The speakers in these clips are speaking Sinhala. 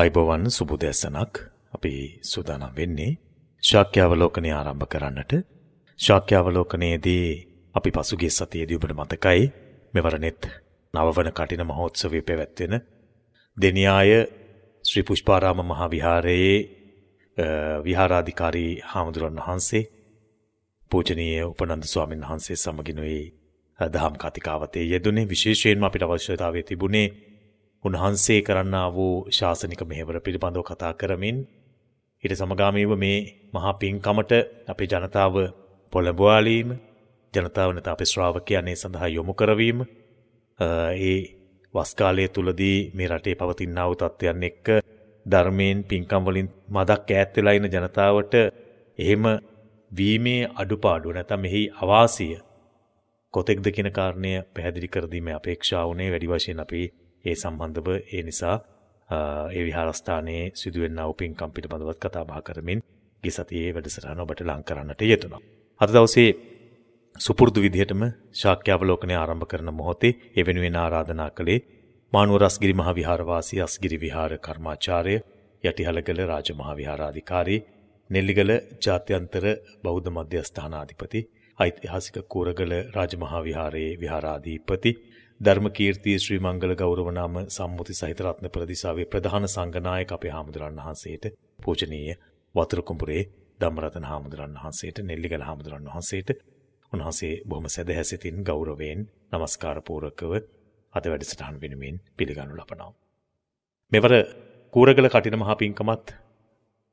අයිබවන් සුබුදැසනක් අපි සූදානම් වෙන්නේ ශාක්‍යාවලෝකනය ආරම්භ කරන්නට ශාක්‍යාවලෝකනයේදී අපි පසුගිය සතියේදී ඔබට මතකයි මෙවරනෙත් නවවන කටින මහෝත්සවය පැවැත්වෙන දෙනියාය ශ්‍රී පුෂ්පාරාම මහා විහාරයේ විහාරාධිකාරී හාමුදුරන් වහන්සේ පූජනීය උපනන්ද ස්වාමීන් වහන්සේ සමගිනුයි දහම් කතිකාවතේ යෙදුනේ විශේෂයෙන්ම අපිට අවශ්‍යතාවය තිබුණේ උන්වහන්සේ කරන්නා වූ ශාසනික මෙහෙවර පිළිබඳව කතා කරමින් ඊට සමගාමීව මේ මහා පින්කමට අපේ ජනතාව පොළඹවාලීම ජනතාව නැත අපේ ශ්‍රාවකයන් ඒ සඳහා යොමු කරවීම ඒ වස් කාලය තුලදී මේ රටේ පවතිනා වූ තත්ත්වයන් එක්ක ධර්මයෙන් පින්කම් වලින් මදක් ඈත් වෙලා ඉන ජනතාවට එහෙම වීමේ අඩුපාඩු නැත්නම් මෙහි අවාසිය කොතෙක්ද කියන කාරණය පැහැදිලි කර දීමේ අපේක්ෂාව උනේ වැඩි වශයෙන් අපේ ඒ සම්බන්ධව ඒ නිසා ඒ විහාරස්ථානයේ සිදුවෙන්න උපින්කම් පිටබඳවත් කතා බහ කරමින් ගිය සතියේ වැඩසටහන ඔබට ලං කරන්නට යෙදුණා. අද දවසේ සුපුරුදු විදිහටම ශාක්‍යාවලෝකනය ආරම්භ කරන මොහොතේ ඒ වෙනුවෙන් ආරාධනා කළේ මානුව රස්ගිරි මහ විහාරවාසී අස්ගිරි විහාර කර්මාචාර්ය යටිහළගල රාජමහා විහාරාධිකාරී නෙල්ලිගල ජාත්‍යන්තර බෞද්ධ මධ්‍යස්ථානාධිපති ඓතිහාසික කෝරගල රාජමහා විහාරයේ විහාරාධිපති ධර්මකීර්තිය ශ්‍රී මංගල ගෞරවනාම සම්මුති සහිත රත්න ප්‍රදිසාවේ ප්‍රධාන සංඝනායක අපේ හාමුදුරන් වහන්සේට පූජනීය වතුරු කුඹුරේ ධම්මරතන හාමුදුරන් වහන්සේට නෙල්ලිගල හාමුදුරන් වහන්සේට උන්වහන්සේ බොහොම සදහැසිතින් ගෞරවයෙන් নমස්කාර පූරකව අද වැඩසටහන් වෙනුවෙන් පිළිගනු ලබනවා. මෙවර කූරගල කටින මහ පිංකමත්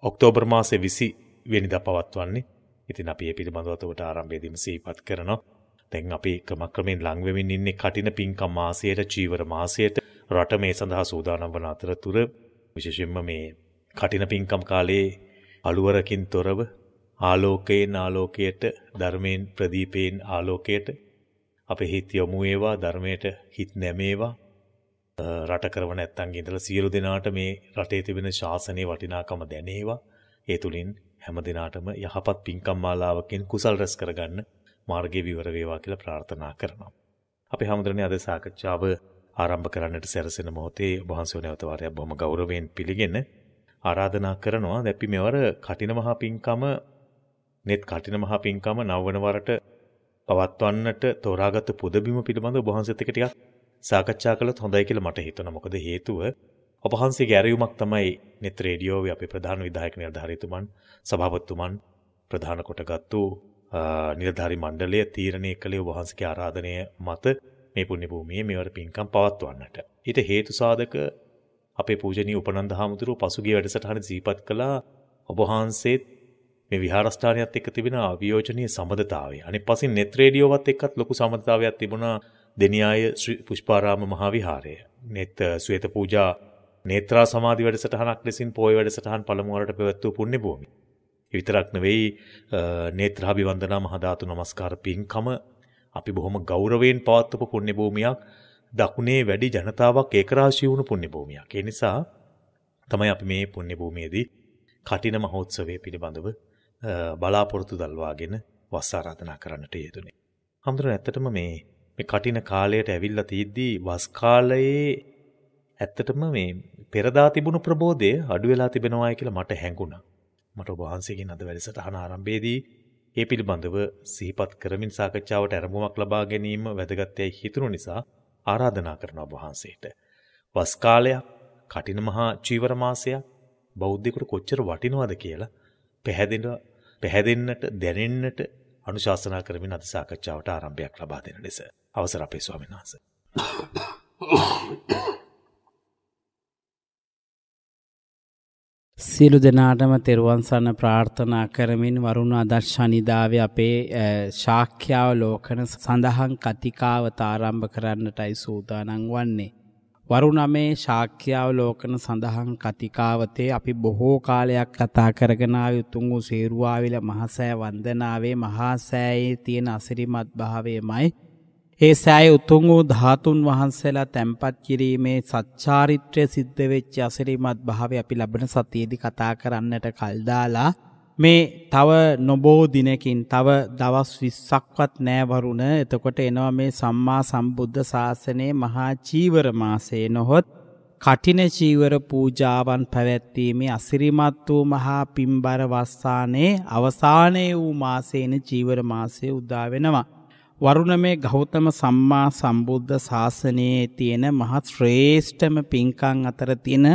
ඔක්තෝබර් මාසේ 20 වෙනිදා පවත්වන්නේ. ඉතින් අපි මේ පිළිබඳව උඩට ආරම්භයේදීම සිහිපත් කරනවා. දැන් අපි ක්‍රමක්‍රමෙන් ලංවෙමින් ඉන්නේ කටින පින්කම් මාසයට චීවර මාසයට රට මේ සඳහා සූදානම් වන අතරතුර විශේෂයෙන්ම මේ කටින පින්කම් කාලේ අලුවරකින් තොරව ආලෝකයෙන් ආලෝකයට ධර්මයෙන් ප්‍රදීපයෙන් ආලෝකයට අපේ හිත යොමු ඒවා ධර්මයට හිත නැමේවා රට කරව නැත්තන්ගේ ඉඳලා සියලු දෙනාට මේ රටේ තිබෙන ශාසනයේ වටිනාකම දැනේවා ඒ තුලින් හැම දිනාටම යහපත් පින්කම් මාලාවකින් කුසල් රැස් කරගන්න මාර්ගය විවර වේවා කියලා ප්‍රාර්ථනා කරනවා. අපි හැමදෙරණේ අද සාකච්ඡාව ආරම්භ කරන්නට සැරසෙන මොහොතේ ඔබ වහන්සේ නැවත වාරයක් බොහොම ගෞරවයෙන් පිළිගෙන ආරාධනා කරනවා දැන් අපි මෙවර කටින මහා පින්කම net කටින මහා පින්කම නවවන වරට පවත්වන්නට තෝරාගත් පුදබිම පිළිබඳ ඔබ වහන්සේත් එක්ක ටිකක් සාකච්ඡා කළොත් හොඳයි කියලා මට හිතෙනවා. මොකද හේතුව ඔබ වහන්සේගේ ඇරයුමක් තමයි net රේඩියෝවේ අපේ ප්‍රධාන විධායක නිලධාරීතුමන් සභාපතිතුමන් ප්‍රධාන කොටගත්තු නිලධාරි මණ්ඩලය තීරණය කළේ වහන්සගේ ආරාධනය මත මේ පුුණි භූමිය මෙවර පින්කම් පවත්වන්නට. ඊට හේතු සාධක අපේ පූජනී උපනන්ද හාමුදුරුව පසුගේ වැඩසටහන ජීපත් කළා ඔබහන්සේත් මේ විහාරස්ථානයත් එක්ක තිබෙන අවියෝජනය සබඳතාවය අනි පසින් නෙත්‍රේඩියෝවත් එක්කත් ලොකු සමඳතාවයක් තිබුණා දෙනියාය පුෂ්පාරාම මහා විහාරය. නෙත් ස්වේත පූජා නේත්‍රා සමාධි වැඩසටහනක් ලෙසින් පොය වැඩසටහන් පළමුුවරට පැවැත්වූ පුුණි භූමි විතරක් නෙවෙයි නේත්‍රාභි වන්දනා මහධාතු නමස්කාර පින්කම අපි බොහොම ගෞරවයෙන් පවත්වපු පුණ්‍ය භූමියක් දකුණේ වැඩි ජනතාවක් ඒකරාශී වුණු පුණ්‍ය භූමියක්. ඒ නිසා තමයි අපි මේ පුණ්‍ය භූමියේදී කටින මහෝත්සවය පිළිබඳව බලාපොරොත්තු දල්වාගෙන වස් ආරාධනා කරන්නට යෙදුනේ. හඳුනන ඇත්තටම මේ මේ කටින කාලයට ඇවිල්ලා තියද්දී වස් කාලයේ ඇත්තටම මේ පෙරදා තිබුණු ප්‍රබෝධය අඩු වෙලා තිබෙනවා කියලා මට හැඟුණා. මට ඔබහන්සේගෙන් අද වැඩසටහන ආරම්භයේදී ඒ පිළිබඳව සිහිපත් කරමින් සාකච්ඡාවට ඇරඹුමක් ලබා ගැනීම වැදගත් යයි හිතුණු නිසා ආරාධනා කරනවා ඔබ වහන්සේට. වස් කාලයක්, කටින මහා චීවර මාසයක් බෞද්ධයෙකුට කොච්චර වටිනවද කියලා පැහැදෙන පැහැදෙන්නට දැනෙන්නට අනුශාසනා කරමින් අද සාකච්ඡාවට ආරම්භයක් ලබා දෙන ලෙස අවසර අපේ ස්වාමීන් වහන්සේ. සියලු දෙනාටම තෙරුවන් සරණ ප්‍රාර්ථනා කරමින් වරුණ අදර්ශනිදාවේ අපේ ශාක්‍යාව ලෝකන සඳහන් කතිකාව තාරම්භ කරන්නටයි සූදානම් වන්නේ. වරුණමේ ශාක්‍යාව ලෝකන සඳහන් කතිකාවතේ අපි බොහෝ කාලයක් කතා කරගෙන ආව උතුම් වූ සේරුවාවිල මහසෑ වන්දනාවේ මහා සෑයේ තියෙන අසිරිමත් භාවයමයි ඒ සෑය උතුම් වූ ධාතුන් වහන්සේලා තැන්පත් කිරීමේ සච්චාරිත්‍රය සිද්ධ වෙච්ච අසිරිමත් භාවය අපි ලබන සතියේදී කතා කරන්නට කල් දාලා මේ තව නොබෝ දිනකින් තව දවස් 20ක්වත් නෑ වරුණ එතකොට එනවා මේ සම්මා සම්බුද්ධ ශාසනයේ මහා චීවර මාසයේ නොහොත් කටින චීවර පූජාවන් පැවැත්වීමේ අසිරිමත් වූ මහා පින්බර වස්සානයේ අවසානයේ වූ මාසේන චීවර මාසය උදා වෙනවා වරුණ මේ ගෞතම සම්මා සම්බුද්ධ ශාසනයේ තියෙන මහ ශ්‍රේෂ්ඨම පින්කම් අතර තියෙන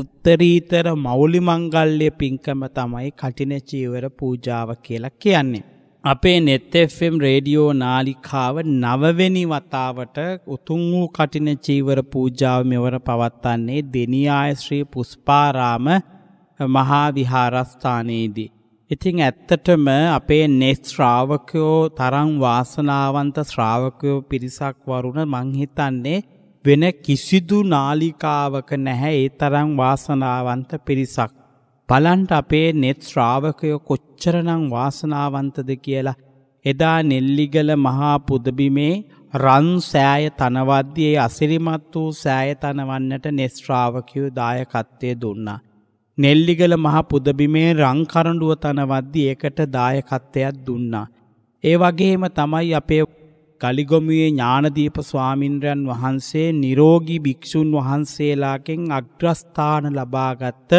උත්තරීතර මෞලි මංගල්‍ය පින්කම තමයි කටින චීවර පූජාව කියලා කියන්නේ. අපේ net fm රේඩියෝ නාලිකාව නවවෙනි වතාවට උතුම් වූ කටින චීවර පූජාව මෙවර පවත්වන්නේ දෙනියාය ශ්‍රී පුස්පාරාම මහා විහාරස්ථානයේදී ඉතින් ඇත්තටම අපේ නෙස් ශ්‍රාවකයෝ තරම් වාසනාවන්ත ශ්‍රාවකයෝ පිරිසක් වරුණ මං හිතන්නේ වෙන කිසිදු නාලිකාවක නැහැ ඒ තරම් වාසනාවන්ත පිරිසක්. බලන්ට අපේ නෙත් ශ්‍රාවකයෝ කොච්චරනම් වාසනාවන්තද කියලා. එදා නෙල්ලිගල මහා පුදබිමේ රන් සෑය තනවද්දී ඒ අසිරිමත් වූ සෑය තනවන්නට නෙස් ශ්‍රාවකයෝ දායකත්වය දුන්නා. නෙල්ලිගල මහ පුදබිමේ රංකරඩුව තනවද්දි ඒකට දායකත්වයක් දුන්නා. ඒ වගේම තමයි අපේ ගලිගොමුවේ ඥානදීප ස්වාමින්ද්‍රයන් වහන්සේ නිරෝගී භික්‍ෂූන් වහන්සේලාකෙන් අග්‍රස්ථාන ලබාගත්ත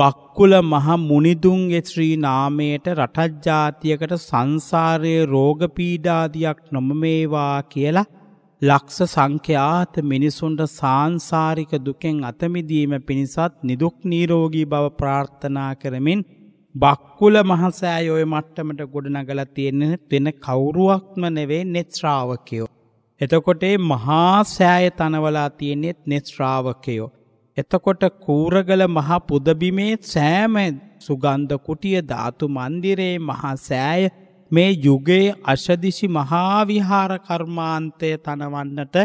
බක්කුල මහ මුනිදුන්ගේ ශ්‍රී නාමයට රටජ්ජාතියකට සංසාරයේ රෝගපීඩාදියක් නොම මේවා කියලා ලක්ෂ සංඛ්‍යාත මිනිසුන්ට සාංසාරික දුකෙන් අතමිදීම පිණිසත් නිදුක් නීරෝගී බව ප්‍රාර්ථනා කරමින් බක්කුල මහසෑය ඔය මට්ටමට ගොඩනගලා තියෙන වෙන කවුරුවක්ම නෙවේ නෙත්‍රාවකයෝ. එතකොට මහා සෑය තනවලා තියෙනෙත් නෙත්‍රාවකයෝ. එතකොට කූරගල මහා පුදබිමේ සෑම සුගන්ධ කුටිය ධාතු මන්දිරේ මහා සෑය මේ යුගයේ අශදිසි මහාවිහාර කර්මාන්තය තනවන්නට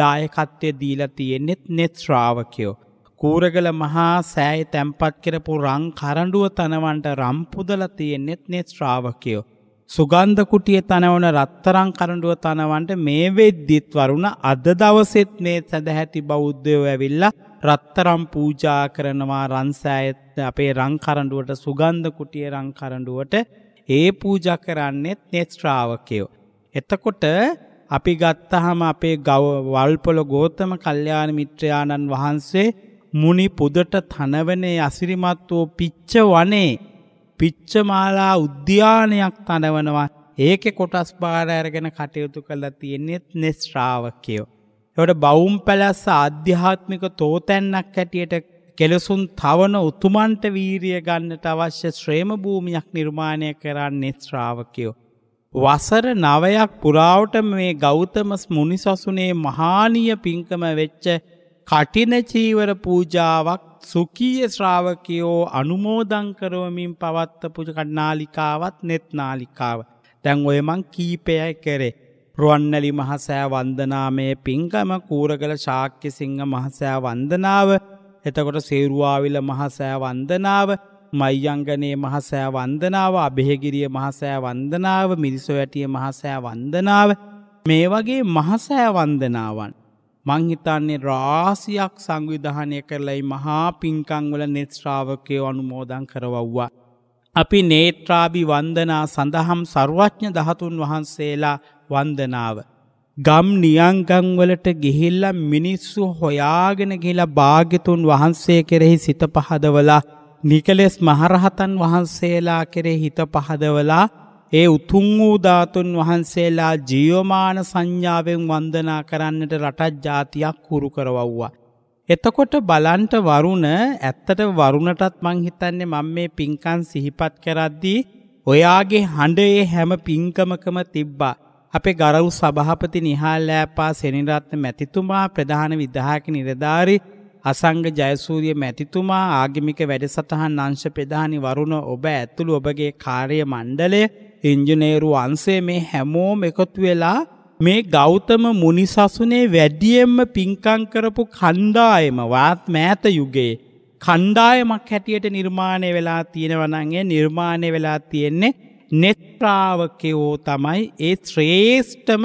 දායකත්වය දීලා තියෙන්නෙත් නෙත්ශ්‍රාවකයෝ. කූරගල මහා සෑයි තැම්පත් කරපු රං කරඩුව තනවන්ට රම්පුදල තියෙන්නෙත් නෙත්ශ්‍රාවකයෝ. සුගන්ධ කුටිය තනවන රත්තරං කරඩුව තනවන්ට මේ වෙද්දිත් වරුණ අද දවසෙත් මේ සැදැහැති බෞද්ධයෝ ඇවිල්ලා රත්තරම් පූජා කරනවා රන්සෑයත් අපේ රංකරඩුවට සුගන්ධ කුටිය රංකරඩුවට ඒ පූජා කරන්නෙත් නෙත් ශ්‍රාවකයෝ. එතකොට අපි ගත්තහම අපේ ගව වල්පොල ගෝතම කල්යාණ මිත්‍රයාණන් වහන්සේ මුනි පුදට තනවනේ අසිරිමත් වූ පිච්ච වනේ පිච්චමාලා උද්‍යානයක් තනවනවා ඒකේ කොටස් බාර අරගෙන කටයුතු කළා තියෙන්නේ නෙත් ශ්‍රාවකයෝ. ඒකට බවුම් පැලස්ස ආධ්‍යාත්මික තෝතැන්නක් ඇටියට කෙලසුන් තවන උතුමන්ට වීරිය ගන්නට අවශ්‍ය ශ්‍රේම භූමියක් නිර්මාණය කරන්නේ ශ්‍රාවකයෝ. වසර නවයක් පුරාවට මේ ගෞතම මුනිසසුනේ මහානීය පින්කම වෙච්ච කටින චීවර පූජාවක් සුකීය ශ්‍රාවකයෝ අනුමෝදන් කරවමින් පවත්වපු කණ්ණාලිකාවත් net නාලිකාව. දැන් ඔය මං කීපයයි කරේ. රුවන්වැලි මහසෑ වන්දනාමය පින්කම කූරගල ශාක්‍ය සිංහ මහසෑ වන්දනාව එතකොට සේරුවාවිල මහසෑ වන්දනාව මයිංගනේ මහසෑ වන්දනාව අභෙහගිරිය මහසෑ වන්දනාව මිරිසොවැටිය මහසෑ වන්දනාව මේ වගේ මහසෑ වන්දනාවන්. මංහිතන්නේ රාසියක් සංවිධානය කරලයි මහා පින්කංවල නෙත්ශ්‍රාවකයෝ අනුමෝදන් කරවව්වා. අපි නේත්‍රාභි වන්දනා සඳහම් සර්වඥ දහතුන් වහන්සේලා වන්දනාව. ගම් නියංගම් වලට ගිහිල්ලා මිනිස්සු හොයාගෙන ගිහිලා භාග්‍යතුන් වහන්සේ කෙරෙහි සිත පහදවලා නිකලෙස් මහරහතන් වහන්සේලා කෙරෙහි හිත පහදවලා ඒ උතුම් වූ ධාතුන් වහන්සේලා ජීවමාන සංඥාවෙන් වන්දනා කරන්නට රටක් ජාතියක් කුරු කරවව්වා. එතකොට බලන්ට වරුණ ඇත්තට වරුණටත් මං හිතන්නේ මම මේ පින්කම් සිහිපත් කරද්දී ඔයාගේ හඬේ හැම පින්කමකම තිබ්බා. අපේ ගරව් සභහපති නිහාල්ලෑපා සෙනිරත්න මැතිතුමා ප්‍රධාන විදහාක නිරධාරි අසංග ජයසූරිය මැතිතුමා ආගමික වැඩසටහන් අංශ ප්‍රධානි වරුණ ඔබ ඇතුළු ඔබගේ කාර්ය මණ්ඩලය ඉංජනේරු අන්සේ මේ හැමෝම එකතු වෙලා මේ ගෞතම මුනිසසුනේ වැඩියෙන්ම පින්කං කරපු කණ්ඩායම වාත් මෑත යුගයේ කණ්ඩායමක් හැටියට නිර්මාණය වෙලා තියෙනවනන්ගේ නිර්මාණය වෙලා තියෙන්නේ නෙත්‍රාවකයෝ තමයි ඒ ශ්‍රේෂ්ඨම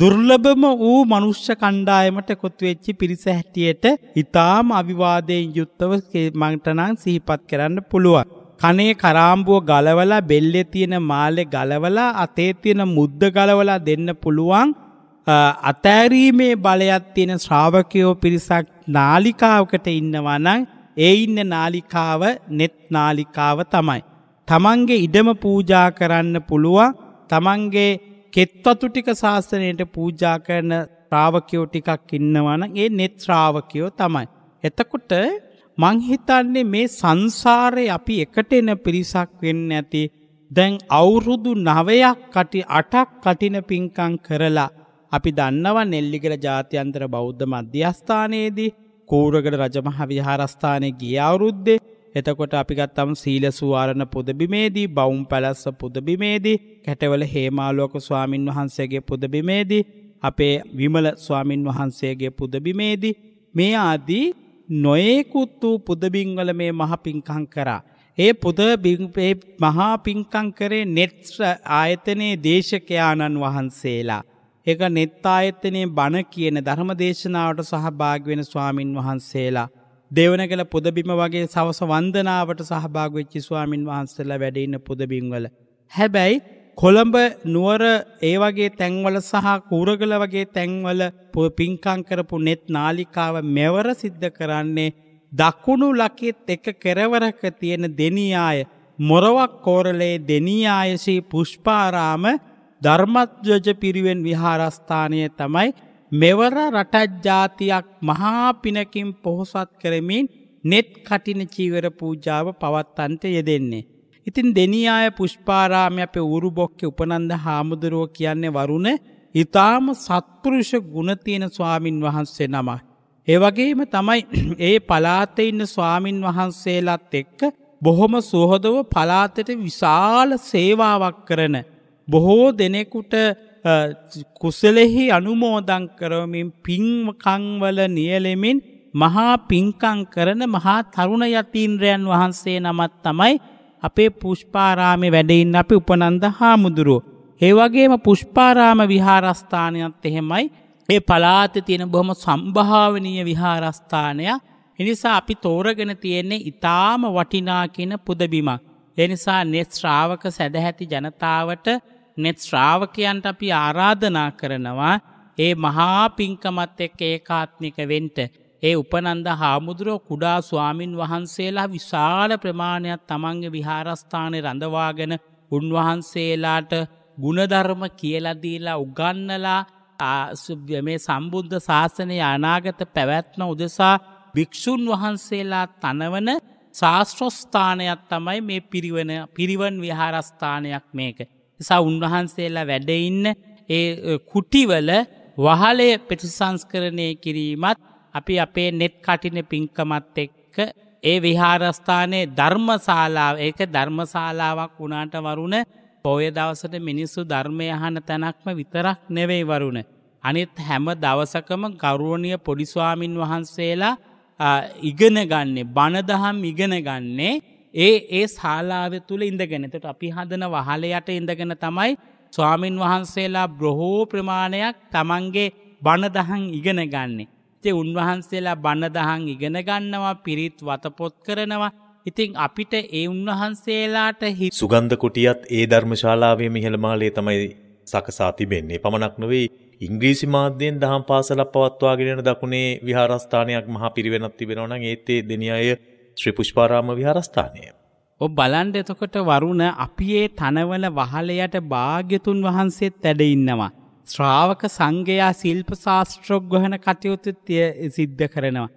දුර්ලභම වූ මනුෂ්‍ය කණ්ඩායමට කොත්වෙච්චි පිරිස හැටියට ඉතාම අවිවාදයෙන් යුත්තව මංටනං සිහිපත් කරන්න පුළුවන්. කනේ කරාම්බුව ගලවලා බෙල්ලෙ තියෙන මාලෙ ගලවලා අතේ තියෙන මුද්ද ගලවලා දෙන්න පුළුවන් අතෑරීමේ බලයත් තියෙන ශ්‍රාවකයෝ පිරිසක් නාලිකාවකට ඉන්නවනං ඒ ඉන්න නාලිකාව නෙත් නාලිකාව තමයි. තමන්ගේ ඉඩම පූජා කරන්න පුළුවන් තමන්ගේ කෙත්වතු ටික ශාස්තනයට පූජා කරන ශ්‍රාවකයෝ ටිකක් ඉන්නවන ඒ නෙත් ශ්‍රාවකයෝ තමයි. එතකොට මංහිතන්නේ මේ සංසාරය අපි එකට එන පිරිසක් වෙන්න ඇති දැන් අවුරුදු නවයක් කටි අටක් කටින පින්කං කරලා අපි දන්නව නෙල්ලිගර ජාත්‍යන්තර බෞද්ධ මධ්‍යස්ථානයේදී කූරගට රජමහ විහාරස්ථානය ගිය අවුරුද්දේ එතකොට අපි ගත්තම සීල සුවාරණ පුදබිමේදී බවුම් පැලස්ස පුදබිමේදී කැටවල හේමාලෝක ස්වාමින් වහන්සේගේ පුදබිමේදී අපේ විමල ස්වාමින් වහන්සේගේ පුදබිමේදී මේ ආදී නොයෙකුත් වූ පුදබිංවල මේ මහපින්කං කරා. ඒ පුද මහා පින්කං කරේ නෙත්‍ර ආයතනයේ දේශකයාණන් වහන්සේලා. එක නෙත් ආයතනයේ බණ කියන ධර්ම දේශනාවට සහභාග වෙන ස්වාමින් වහන්සේලා දෙවනගල පුදබිම වගේ සවස වන්දනාවට සහභාගවෙච්චි ස්වාමින් වහන්සේලා වැඩඉන්න පුදබිංවල. හැබැයි කොළඹ නුවර ඒ වගේ තැන්වල සහ කූරගල වගේ තැන්වල පින්කං කරපු නෙත් නාලිකාව මෙවර සිද්ධ කරන්නේ දකුණු ලකිත් එක කෙරවරක තියෙන දෙනියාය මොරවක් කෝරලේ දෙනියායසී පුෂ්පාරාම ධර්මත්ජජ පිරිවෙන් විහාරස්ථානය තමයි මෙවර රටත් ජාතියක් මහා පිනකින් පොහොසත් කරමින් නෙත් කටින චීවර පූජාව පවත්තන්ට යෙදෙන්නේ. ඉතින් දෙනියාය පුෂ්පාරාමය අපේ ඌරුබොක්ක උපනන්ද හාමුදුරුව කියන්නේ වරුණ ඉතාම සත්පුරුෂ ගුණතියෙන ස්වාමින් වහන්සේ නමක්. ඒවගේම තමයි ඒ පලාත ඉන්න ස්වාමින් වහන්සේලත් එක්ක බොහොම සුහොදව පලාතට විශාල සේවාවක් කරන. බොහෝ දෙනෙකුට කුසලෙහි අනුමෝදං කරවමින් පිංකංවල නියලෙමින් මහා පිංකං කරන මහා තරුණ යතීන්ද්‍රයන් වහන්සේ නමත් තමයි අපේ පුෂ්පාරාමි වැඩයින් අපි උපනන්ද හාමුදුරුව. ඒවගේම පුෂ්පාරාම විහාරස්ථානයත් එහෙමයි ඒ පලාත තියෙන බොහොම සම්භාවනීය විහාරස්ථානයක් එනිසා අපි තෝරගෙන තියෙන්නේ ඉතාම වටිනා කියන පුදබිමක්. එනිසා නෙත් ශ්‍රාවක සැදැහැති ජනතාවට නෙත් ශ්‍රාවකයන්ට අපි ආරාධනා කරනවා ඒ මහා පිංකමත් එක්ක ඒකාත්මික වෙන්ට ඒ උපනන්ද හාමුදුරුව කුඩා ස්වාමින් වහන්සේලා විශාල ප්‍රමාණයක් තමන්ගේ විහාරස්ථානය රඳවාගෙන උන්වහන්සේලාට ගුණධර්ම කියලදීලා උගන්නලා මේ සම්බුද්ධ ශාසනය අනාගත පැවැත්ම උදෙසා භික්‍ෂූන් වහන්සේලා තනවන ශාස්ත්‍රස්ථානයක් තමයි මේ පිරිවන පිරිවන් විහාරස්ථානයක් මේක. නිසා උන්වහන්සේලා වැඩඉන්න ඒ කුටිවල වහලය ප්‍රතිසංස්කරණය කිරීමත් අපි අපේ නෙත් කටින පිංකමත් එක්ක ඒ විහාරස්ථානයේ ධර්මශාලාව ඒක ධර්මශාලාවක් වුණාට වරුණ පොය දවසට මිනිස්සු ධර්මය අහන තැනක්ම විතරක් නෙවෙයි වරුණ. අනිත් හැම දවසකම ගරුවනිය පොඩිස්වාමින් වහන්සේලා ඉගෙන ගන්නේ බණදහම් ඉගෙන ගන්නේ ඒ ඒ ශාලාව තුළ ඉඳගෙනතට අපි හදන වහලයට ඉඳගෙන තමයි ස්වාමින් වහන්සේලා බ්‍රොහෝ ප්‍රමාණයක් තමන්ගේ බණදහන් ඉගෙන ගන්නේ. තේ උන්වහන්සේලා බණදහන් ඉගෙන ගන්නවා පිරිත් වතපොත් කරනවා ඉතිං අපිට ඒ උන්වහන්සේලාට හි සුගන්ධ කුටියත් ඒ ධර්මශාලාවේ මිහළමාලේ තමයි සකසා තිබෙන්නේ පමණක් නොවෙයි ඉංග්‍රීසි මාධ්‍යයෙන් දහම් පාසලක් පවත්වාගෙනන දකුණේ විහාරස්ථානයක් මහා පිරිවෙනක් තිබෙනවන ඒත්තේ දෙනිය ශ්‍රී පුෂ්පාරාම විහාරස්ථානය. ඔබ බලන්න එතකොට වරුණ අපි ඒ තනවල වහලයට භාග්‍යතුන් වහන්සේත් ඇඩ ඉන්නවා. ශ්‍රාවක සංඝයා ශිල්ප ශාස්ත්‍රෝග්‍රහණ කටයුතු සිද්ධ කරනවා.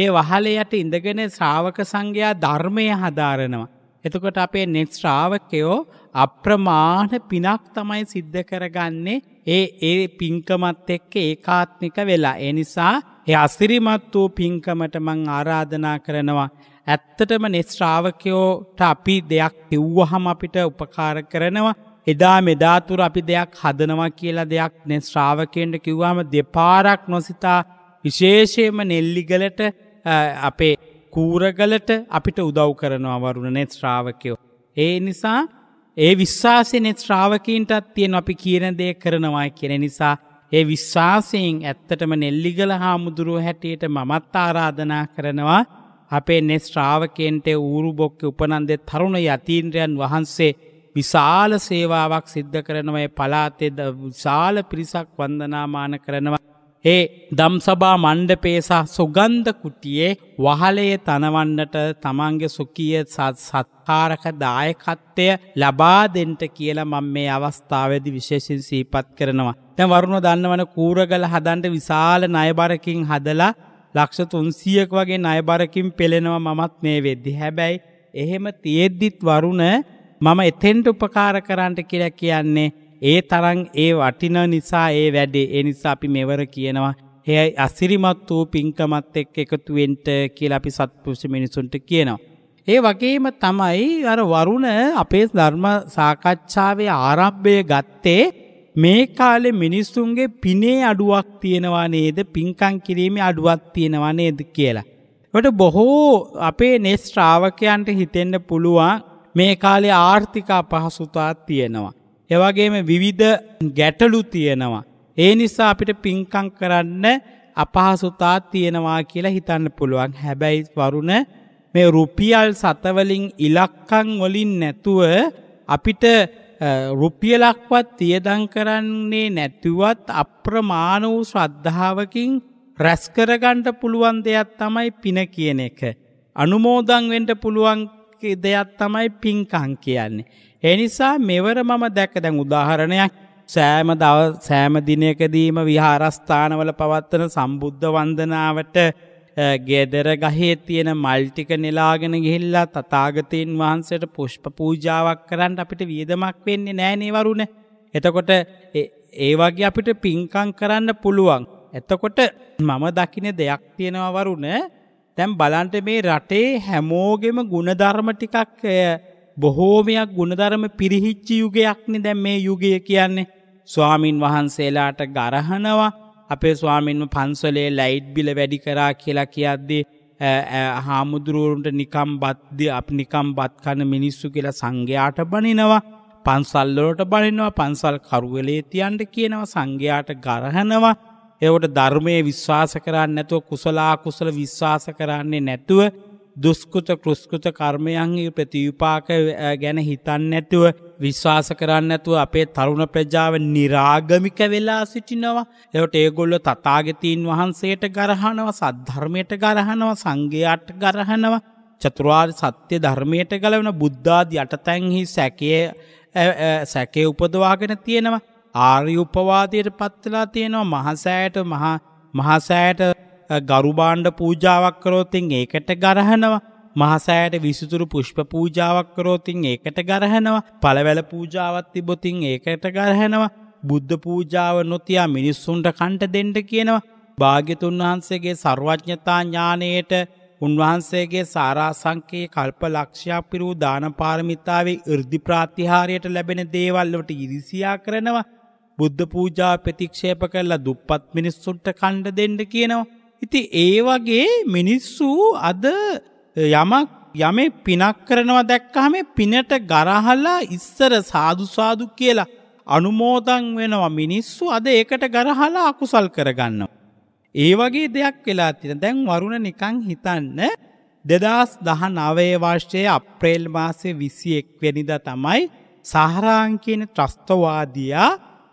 ඒ වහලයට ඉඳගෙන ශ්‍රාවක සංඝයා ධර්මය හදාරනවා. එතකොට අපේ නෙක් ශ්‍රාවකයෝ අප්‍රමාණ පිනක් තමයි සිද්ධ කරගන්නේ ඒ ඒ පින්කමත් එක්ක ඒකාත්මික වෙලා. ඒ නිසා ඒ අසිරිමත් වූ පින්කමට මං ආරාධනා කරනවා ඇත්තටම නෙස්ශ්‍රාවකයෝට අපි දෙයක් කිව්වහම අපිට උපකාර කරනවා එදා මෙදාතුර අපි දෙයක් හදනවා කියලා දෙයක් නෙස්ශ්‍රාවකයෙන්ට කිව්වාම දෙපාරක් නොසිතා විශේෂයම නෙල්ලිගලට අපේ කූරගලට අපිට උදව් කරනවා වරුණ නෙත්ශ්‍රාවකයෝ. ඒ නිසා ඒ විශ්වාසය නෙත්ශ්‍රාවකීන්ටත් තියෙන අපි කියන දේ කරනවා කියෙන නිසා ඒ විශ්වාසයෙන් ඇත්තටම නෙල්ලිගල හාමුදුරුව හැටියට මමත් ආරාධනා කරනවා අපේ නෙස් ශ්‍රාවකයන්ට ඌරුබොක්ක උපනන්දෙ තරුණ යතීන්ද්‍රයන් වහන්සේ විශාල සේවාවක් සිද්ධ කරනවය පලාතේ විශාල පිරිසක් වන්දනාමාන කරනවා. ඒ දම්සබා මණ්ඩපේසා සුගන්ධ කුටියේ වහලයේ තනවන්නට තමන්ගේ සුකිය සත්කාරක දායකත්වය ලබාදෙන්ට කියලා මං මේ අවස්ථාවදි විශේෂෙන් සීපත් කරනවා. තැ වරුණ දන්නවන කූරගල හදන්ට විශාල නයබරකින් හදලා ලක්ෂ 300ක් වගේ ණයබරකින් පෙළෙනවා මමත් මේ වෙද්දි. හැබැයි එහෙම තියෙද්දිත් වරුණ මම එතෙන්ට උපකාර කරන්නට කියලා කියන්නේ ඒ තරම් ඒ වටින නිසා ඒ වැඩේ. ඒ නිසා අපි මෙවර කියනවා "හේයි අසිරිමත් වූ පින්කමත් එක්ක එකතු වෙන්න" කියලා අපි සත්පුරුෂ මිනිසුන්ට කියනවා. ඒ වගේම තමයි අර වරුණ අපේ ධර්ම සාකච්ඡාවේ ආරම්භය ගත්තේ මේ කාලෙ මිනිස්සුන්ගේ පිනේ අඩුවක් තියෙනවා නේද පින්කං කිරීමේ අඩුවක් තියෙනවා නේද කියලා. වට බොහෝ අපේ නෙස් ශ්‍රාවකයන්ට හිතෙන්ඩ පුළුවන් මේ කාලේ ආර්ථිකා පහසුතාත් තියෙනවා. එවගේම විවිධ ගැටලු තියෙනවා. ඒ නිසා අපිට පින්කං කරන්න අපහසුතාත් තියෙනවා කියලා හිතන්න පුළුවන් හැබැයි වරුණ මේ රුපියල් සතවලින් ඉලක්කං වලින් නැතුව අපිට රුපියලක්වත් තියදං කරන්නේ නැතිවත් අප්‍රමාණ වූ ශ්‍රද්ධාවකින් රැස් කරගන්න පුළුවන් දෙයක් තමයි පින කියන එක. අනුමෝදන් වෙන්න පුළුවන් දෙයක් තමයි පින්කම් කියන්නේ. ඒ නිසා මෙවර මම දැක්ක දැන් උදාහරණයක් සෑම දව සෑම දිනකදීම විහාරස්ථානවල පවත්වන සම්බුද්ධ වන්දනාවට ගෙදර ගහේ තියෙන මල්ටික නෙලාගෙන ගිහිල්ලා තතාගතයන් වහන්සට පුෂ්ප පූජාවක් කරන්න අපිට වියදමක් වෙන්නේ නෑනේවරුණ. එතකොට ඒ වගේ අපිට පින්කං කරන්න පුළුවන්. එතකොට මම දකින දෙයක් තියෙනවරුණ තැම් බලන්ට මේ රටේ හැමෝගෙම ගුණධර්ම ටිකක් බොහෝමයක් ගුණධර්ම පිරිහිච්චි යුගයක්නි දැම් මේ යුගය කියන්නේ. ස්වාමින් වහන්සේලාට ගරහනවා අපේ ස්වාමින්ම පන්සලේ ලයිට් බිල වැඩි කරා කියලා කියද්දී හාමුදුරුවරුන්ට නිකම් බද්දි අප නිකම් බත්කන මිනිස්සු කියලා සංඝයාට බනිනවා පන්සල්ලෝට බනිනවා පන්සල් කරුවලේ තියන්ට කියනවා සංඝයාට ගරහනවා එවට ධර්මය විශ්වාස කරන්න නැතුව කුසලා කුසල විශ්වාස කරන්නේ නැතුව දුස්කෘත කෘස්කෘත කර්මයන්හි ප්‍රතිවිපාක ගැන හිතන්නේ නැතුව විශ්වාස කරන්නේ නැතුව අපේ තරුණ ප්‍රජාව निराගමික වෙලා සිටිනවා. ඒකට ඒගොල්ලෝ තථාගතයන් වහන්සේට ගරහනවා, සද්ධර්මයට ගරහනවා, සංඝයාට ගරහනවා. චතුරාර්ය සත්‍ය ධර්මයට ගලවන බුද්ධාදී යටතැන්හි සැකයේ සැකේ උපදවාගෙන තියෙනවා. ආර්ය උපවාදයට පත්වලා තියෙනවා. මහසෑයට මහා මහසෑයට ගරුබාණ්ඩ පූජාවක් කරෝතින් ඒකට ගරහනවා මහසෑයට විසිතුරු පුෂ්ප පූජාවක් කරෝතින් ඒකට ගරහනවා පළවැල පූජාවත් තිබොතින් ඒකට ගරහනවා බුද්ධ පූජාව නොතියා මිනිස්සුන්ට කණ්ට දෙන්ට කියනවා භාග්‍යතුන් වහන්සේගේ සර්වඥතා ඥානයට උන්වහන්සේගේ සාරාසංකයේ කල්ප ලක්ෂයක් පිරූ දානපාරමිතාවේ ඉර්ධි ප්‍රාතිහාරයට ලැබෙන දේවල්ලට ඉරිසියා කරනවා බුද්ධ පූජා ප්‍රතික්ෂේප කරලා දුප්පත් මිනිස්සුන්ට කණ්ඩ දෙන්න කියනවා ඉති ඒ වගේ මිනිස්සු අද යමක් යමේ පිනක් කරනවා දැක්කහම පිනට ගරහලා ඉස්සර සාදුසාදු කියලා අනුමෝදන් වෙනවා මිනිස්සු අද ඒකට ගරහලා අකුසල් කරගන්න. ඒ වගේ දෙයක් වෙලා තින දැන් වරුණ නිකං හිතන්න දෙදස් දහ නවය වර්ෂයේ අප්‍රේල් මාසේ විසි එක්වෙනිද තමයි සහරාංකීන ත්‍රස්තවාදයා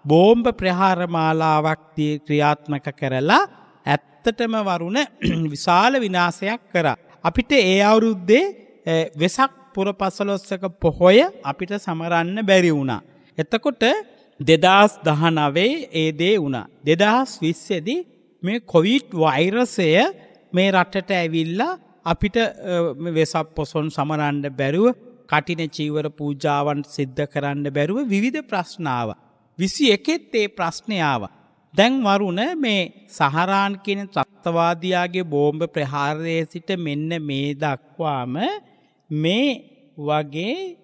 බෝම්භ ප්‍රහාරමාලාවක් ක්‍රියාත්මක කරලා ඇත්තටම වරුණ විශාල විනාසයක් කරා. අපිට ඒ අවුරුද්දේ වෙසක් පුරපසලොස්සක පොහොය අපිට සමරන්න බැරි වුණා. එතකොට දෙදස් දහනවේ ඒදේ වුණා. දෙදහස් විස්සෙදි මේ කොවිට් වෛරසය මේ රටට ඇවිල්ලා අපිට වෙසක් පොසොන් සමරන්න බැරුව කටින චීවර පූජාවන් සිද්ධ කරන්න බැරුව විවිධ ප්‍රශ්නාව. විසි එකෙත් ඒ ප්‍රශ්නයාව. දැන් වරුණ මේ සහරාන් කියන ත්‍රස්තවාදියාගේ බෝම්බ ප්‍රහාරයේ සිට මෙන්න මේ දක්වාම මේ වගේ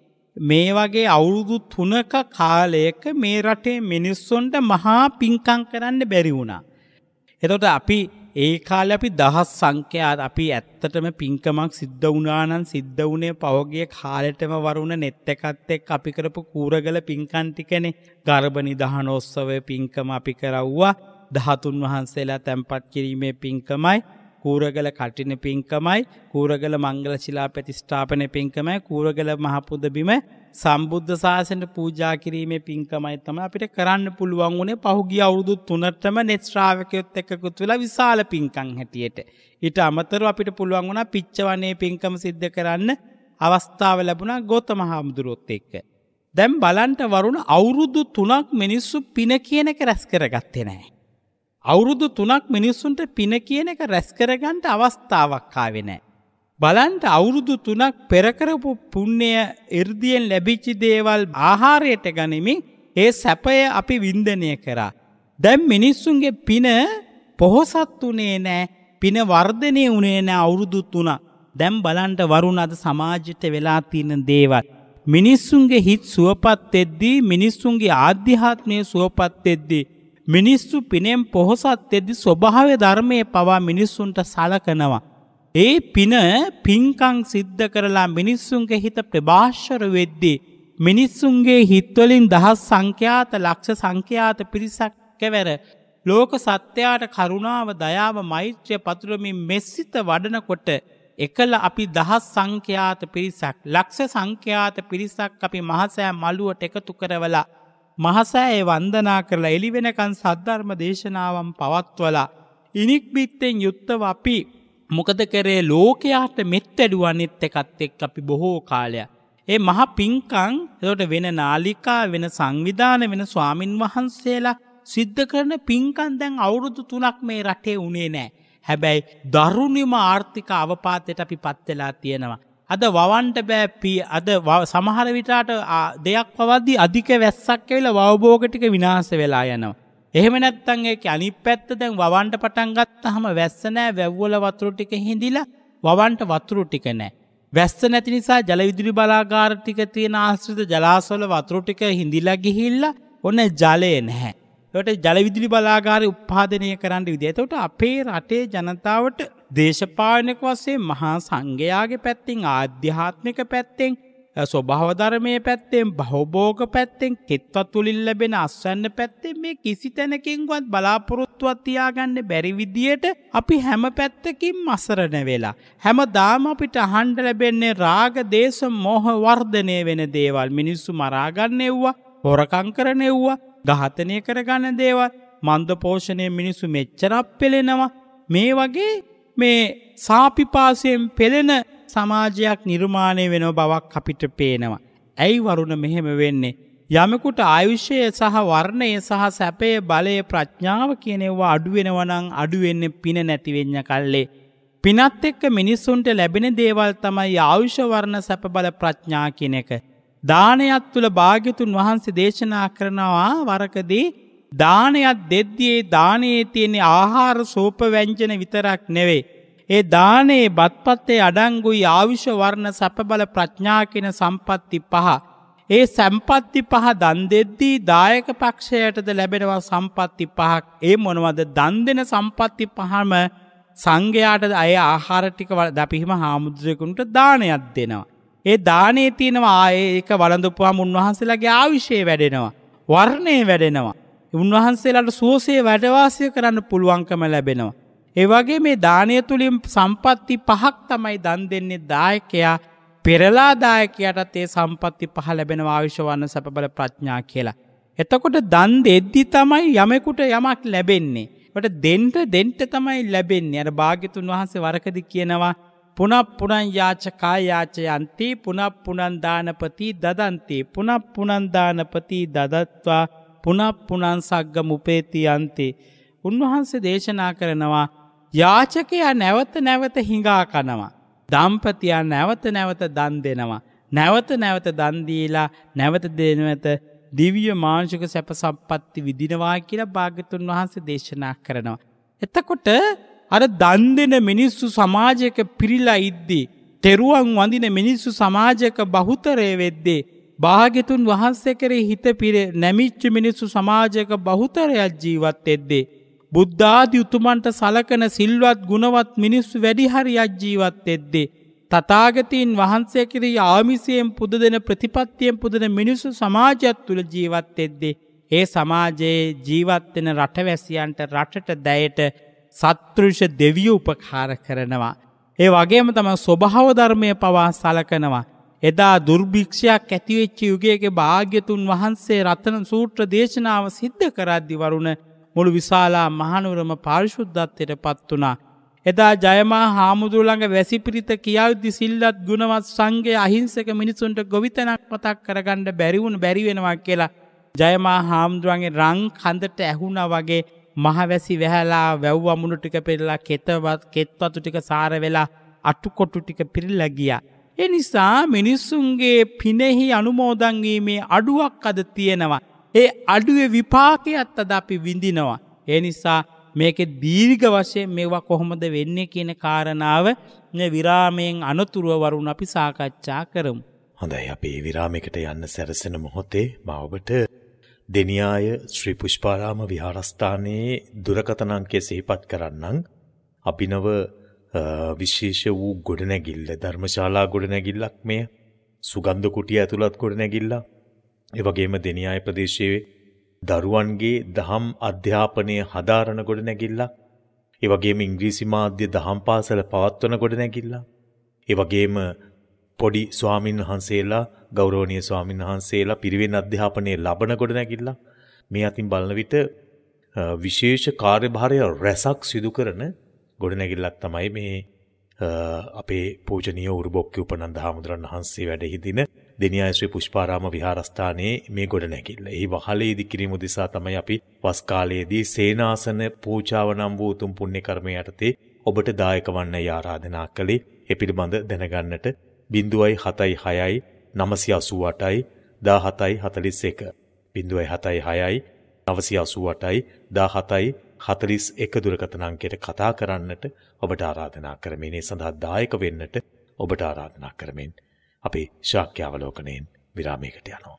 මේ වගේ අවුරුදු 3ක කාලයක මේ රටේ මිනිස්සුන්ට මහා පිංකම් කරන්න බැරි වුණා. එතකොට අපි ඒ කාලේ අපි දහස් සංඛ්‍යාත අපි ඇත්තටම පින්කමක් සිද්ධ වුණා නම් සිද්ධ වුණේ පවගේ කාලෙටම වරුණ net එකත් එක්ක අපි කරපු කූරගල පින්කම් ටිකනේ ගර්භනි දහනෝත්සවයේ පින්කම අපි කරවුවා ධාතුන් වහන්සේලා තැන්පත් කිරීමේ පින්කමයි කූරගල කටින පින්කමයි කූරගල මංගල ශිලා ප්‍රතිස්ථාපන පින්කමයි කූරගල මහපුදබිම සම්බුද්ධ සාසනට පූජා කිරීමේ පින්කමයි තම අපිට කරන්න පුළුවන් වුණේ පහුගිය අවුරුදු තුනටම net ශ්‍රාවකයොත් එක්කකුත් වෙලා විශාල පින්කම් හැටියට ඊට අමතරව අපිට පුළුවන් වුණා පිච්චවනේ පින්කම සිද්ධ කරන්න අවස්ථාව ලැබුණා ගෞතම හාමුදුරුවොත් එක්ක දැන් බලන්ට වරුණ අවුරුදු 3ක් මිනිස්සු පින කියන එක රැස් කරගත්තේ නැහැ අවුරුදු තුනක් මිනිස්සුන්ට පින කියන එක රැස්කරගන්ට අවස්ථාවක් ආවෙනෑ. බලන්ට අවුරුදු තුනක් පෙරකරපු පුුණ්ණය ඉර්දියෙන් ලැබිච්චි දේවල් ආහාරයට ගනිමින් ඒ සැපය අපි වින්දනය කරා. දැම් මිනිස්සුන්ගේ පින පොහොසත් වනේ නෑ පින වර්ධනය වනේ නෑ අවුරුදු තුන. දැම් බලන්ට වරුණ අද සමාජිත වෙලා තියන දේවල්. මිනිස්සුන්ගේ හිත් සුවපත් එෙද්දී මිනිස්සුන්ගේ ආධ්‍යාත්මය සුවපත් එෙද්දී. මිනිස්සු පිනෙන් පොහොසත් එදි ස්වභාව ධර්මය පවා මිනිස්සුන්ට සලකනවා. ඒ පින පින්කං සිද්ධ කරලා මිනිස්සුන්ගේ හිත ප්‍රභාෂර වෙද්දී. මිනිස්සුන්ගේ හිත්වලින් දහස් සංඛ්‍යාත ලක්ෂ සංඛ්‍යාත පිරිසක්කවැර. ලෝක සත්‍යයාට කරුණාව දයාව මෛත්‍රය පතුරමින් මෙස්සිත වඩනකොට එකල අපි දහස් සංඛ්‍යාත පිරිසක් ලක්ෂ සංඛ්‍යාත පිරිසක් අපි මහසෑ මළුවට එකතු කරවලා මහසෑය වන්දනා කරලා එළිවෙනකන් සද්ධර්ම දේශනාවම් පවත්වලා. ඉනික්බිත්තෙන් යුත්තව අපි මොකද කරේ ලෝකයාට මෙත්තැඩුවන්නෙත් එකත් එක් අපි බොහෝ කාලයක්. ඒ මහ පින්කං එතට වෙන නාලිකා වෙන සංවිධාන වෙන ස්වාමින් වහන්සේලා සිද්ධ කරන පින්කන් දැන් අවුරුදු තුනක් මේ රටේ උනේ නෑ. හැබැයි දරුණිම ආර්ථික අවපාතයට අපි පත්වෙලා තියෙනවා. අද වවන්ට බෑ අද සමහර විටාට දෙයක් පවද්දි අධික වැස්සක් වෙල වවබෝගටික විනාස වෙලා යනවා. එහෙම නැත්තන්ගේ අනි පැත්ත දැන් වවන්ට පටන්ගත් හම වැස්සනෑ වැැව්වල වතුරුටික හිඳිලා වවන්ට වතුරුටික නෑ. වැස්ස නැති නිසා ජලවිදුරි බලාගාරටික තියෙන ආශ්‍රිත ජලාසොල වතුරුටික හිඳිලා ගිහිල්ල ඔන්න ජලය නැහැ. ට ජලවිදිලි බලාගාරය උපාදනය කරන්න විදිහතවට අපේ රටේ ජනතාවට දේශපාලනක වස්සේ මහා සංඝයාගේ පැත්තිං ආධ්‍යාත්මික පැත්තෙන් ස්වභාවධර්මය පැත්තෙන් බහෝබෝග පැත්තෙන් කෙත්වත් තුළින් ලැබෙන අස්වන්න පැත්තේ මේ කිසි තැනකින්වත් බලාපොරොත්තුවත් තියාගන්න බැරිවිදියට අපි හැම පැත්තකින් මසරණ වෙලා. හැම දාම අපිට අහන්ඩ ලැබෙන්නේ රාග දේශ මොහ වර්ධනය වෙන දේවල් මිනිස්සු මරාගන්න එව්වා හොරකං කරන එව්වා ගහතනය කරගන්න දේවල් මන්ද පෝෂණය මිනිසු මෙච්චරක් පෙළෙනවා මේ වගේ මේ සාපිපාසයෙන් පෙළෙන සමාජයක් නිර්මාණය වෙන බවක් අපිට පේනවා. ඇයි වරුණ මෙහෙම වෙන්නේ. යමකුට ආයුෂය සහ වර්ණය සහ සැපය බලය ප්‍රඥාව කියනෙවා අඩුවෙනවනං අඩුවෙන්න පින නැතිවෙන්න කල්ලේ. පිනත් එක්ක මිනිස්සුන්ට ලැබෙන දේවල් තමයි ආයුෂවර්ණ සැප බල ප්‍රඥා කියන එක. දානයත් තුළ භාග්‍යතුන් වහන්සේ දේශනා කරනවා වරකදී දානයක් දෙද්දියේ දානයේ තියෙන ආහාර සෝප ව්‍යංජන විතරක් නෙවෙයි. ඒ දානයේ බත්පත්තේ අඩංගුයි ආවිෂ වර්ණ සැපබල ප්‍රඥා කියන සම්පatti පහ. ඒ සම්පatti පහ දන් දෙද්දී දායක පක්ෂයටද ලැබෙනවා සම්පatti පහක්. ඒ මොනවද? දන් දෙන සම්පatti පහම සංඝයාට අය ආහාර ටික දපිහිම හාමුදුරෙකුන්ට දානයක් දෙනවා. ඒ දානේ තියෙනවා ඒක වළඳපුවාම උන්වහන්සේලාගේ ආවිෂය වැඩෙනවා. වර්ණය වැඩෙනවා. උන්වහන්සේලාට සුවසේ වැඩවාසය කරන්න පුළුවන්කම ලැබෙනවා. ඒවගේ මේ දානය තුළින් සම්පත්ති පහක් තමයි දන් දෙන්නේ දායකයා පෙරලාදායකයටත් ඒ සම්පත්ති පහ ලැබෙන ආවිශ්වන්න සැපබල ප්‍රඥා කියලා. එතකොට දන් දෙද්දි තමයි යමෙකුට යමක් ලැබෙන්නේ. ට දෙන්ට දෙන්ට තමයි ලැබෙන්නේ අර භාගිතුන් වහන්සේ වරකදි කියනවා පුනක් පුනන් යාච කායාච යන්ති පුනක් පුනන්දානපති දදන්ති පුනක් පුනන්දානපති දදත්වා පුනප්පුනන් සග්ග මුපේති යන්ති උන්වහන්සේ දේශනා කරනවා යාචකයා නැවත නැවත හිඟා කනවා. දම්පතියා නැවත නැවත දන් දෙනවා. නැවත නැවත දන්දීලා නැවත දෙනවත දිවිය මාංශක සැප සම්පත්ති විදිනවා කියලා භාගතුන් වහන්සේ දේශනා කරනවා. එතකොට අර දන් දෙන මිනිස්සු සමාජයක පිරිලා ඉද්දී. තෙරුවන් වඳින මිනිස්සු සමාජයක බහුතරය වෙද්දේ. භාගිතුන් වහන්සේ කරේ හිත පිර නැමිච්ච මිනිස්සු සමාජයක බහුතරයක් ජීවත් එද්දේ. බුද්ධාධි උතුමන්ට සලකන සිල්වත් ගුණවත් මිනිස්සු වැඩිහරියක් ජීවත් එද්දේ. තතාගතීන් වහන්සේ කිරී ආමිසයෙන් පුද දෙන ප්‍රතිපත්තියෙන් පුදන මිනිස්සු සමාජයක් තුළ ජීවත් එද්දේ. ඒ සමාජයේ ජීවත්වෙන රටවැසියන්ට රටට දැයට සත්ෘෂ දෙවිය උපකාර කරනවා. ඒ වගේම තම ස්වභාවධර්මය පවා සලකනවා. එදා දුර්භික්ෂයක් ඇතිවෙච්ච යුගයක භාග්‍යතුන් වහන්සේ රතන සූට්‍ර දේශනාව සිද්ධ කරද්දි වරුණ මුළු විශාලා මහනුවරම පාරිශුද්ධත්වයට පත් වනා. එදා ජයමා හාමුදුරළඟ වැසිපිරිත කියවද්දි සිල්ලත් ගුණවත් සංගේ අහිංසක මිනිසුන්ට ගොවිතනක් මතක් කරගණ්ඩ බැරිවුණු බැරිවෙනවා කියලා. ජයමා හාමුදුරුවන්ගේ රං කඳට ඇහුණ වගේ මහවැසි වැහලා වැව් අමුණු ටික පෙරලා කෙතවත් කෙත්වතු ටික සාර වෙලා අටුකොටු ටික පිරිල්ල ගියා. එනිසා මිනිස්සුන්ගේ පිනෙහි අනුමෝදන්වීමේ අඩුවක් අද තියෙනවා. ඒ අඩුවේ විපාකයත් අද අපි විඳිනවා. එනිසා මේක දීර්ග වශයෙන් මේවා කොහොමද වෙන්නේ කියන කාරණාව විරාමයෙන් අනතුරුවවරුන් අපි සාකච්ඡා කරමු. හොඳයි අපේ විරාමකට යන්න සැරසෙන මොහොතේ මවබට දෙනියාය ශ්‍රීපුෂ්පාරාම විහාරස්ථානයේ දුරකතනංකය සිහිපත් කරන්නන් අපිනව විශේෂ වූ ගොඩනැගිල්ල ධර්මශාලා ගොඩනැගිල්ලක් මෙය සුගන්ධ කුටිය ඇතුළත් ගොඩනැගිල්ල ඒ වගේම දෙනියාය ප්‍රදේශයේ දරුවන්ගේ දහම් අධ්‍යාපනය හදාරන ගොඩනැගිල්ල ඒ වගේම ඉංග්‍රීසි මාධ්‍ය දහම් පාසල පවත්වන ගොඩනැගිල්ල ඒ වගේම පොඩි ස්වාමින් වහන්සේලා ගෞරෝණය ස්වාමින් වහන්සේලා පිරිවෙන් අධ්‍යාපනය ලබන ගොඩනැකිල්ල මේ අතින් බලන විට විශේෂ කාර්යභාරය රැසක් සිදු කරන ගොඩනැගිල්ලක් තමයි මේ අපේ පූජනීය උරුබොක්ක උපනන්ද හාමුදුරන් වහන්සේ වැඩ හිඳින දෙනියාය ශ්‍රී පුෂ්පාරාම විහාරස්ථානයේ මේ ගොඩනැගිල්ල. එහි වහලේදී කිරීම දිසා තමයි අපි වස් කාලයේදී සේනාසන පූජාව නම් වූ උතුම් පුණ්‍ය කර්මය යටතේ ඔබට දායක වන්නයි ආරාධනා කළේ. ඒ පිළිබඳ දැනගන්නට 0.76යි 988යි 1741 0.76යි 988යි 17 41 දුරකථන අංකයට කතා කරන්නට ඔබට ආරාධනා කරමින් ඒ සඳහා දායක වෙන්නට ඔබට ආරාධනා කරමින් අපේ ශාක්‍යවලෝකණයෙන් විරාමයකට යනවා.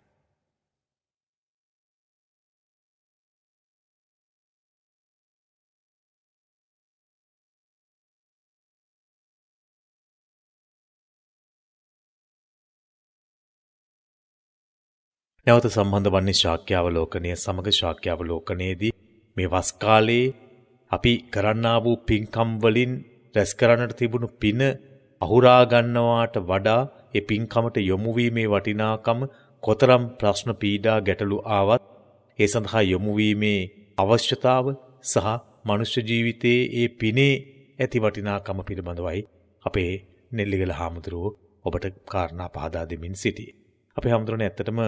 නැවත සම්බන්ධ වන්නේ ශාක්‍යාවලෝකනය සමග ශාක්‍යාවලෝකනයේදී මේ වස් කාලේ අපි කරන්නා වූ පින්කම් වලින් රැස් කරන්නට තිබුණු පින අහුරා ගන්නවාට වඩා ඒ පින්කමට යොමු වීමේ වටිනාකම කොතරම් ප්‍රශ්න පීඩා ගැටලු ආවත් ඒ සඳහා යොමු වීමේ අවශ්‍යතාව සහ මනුෂ්‍ය ජීවිතයේ ඒ පිනේ ඇති වටිනාකම පිළිබඳවයි අපේ නෙල්ලිගල හාමුදුරුවෝ ඔබට කාරණා පහදා දෙමින් සිටියේ. අපේ හාමුදුරනේ ඇත්තටම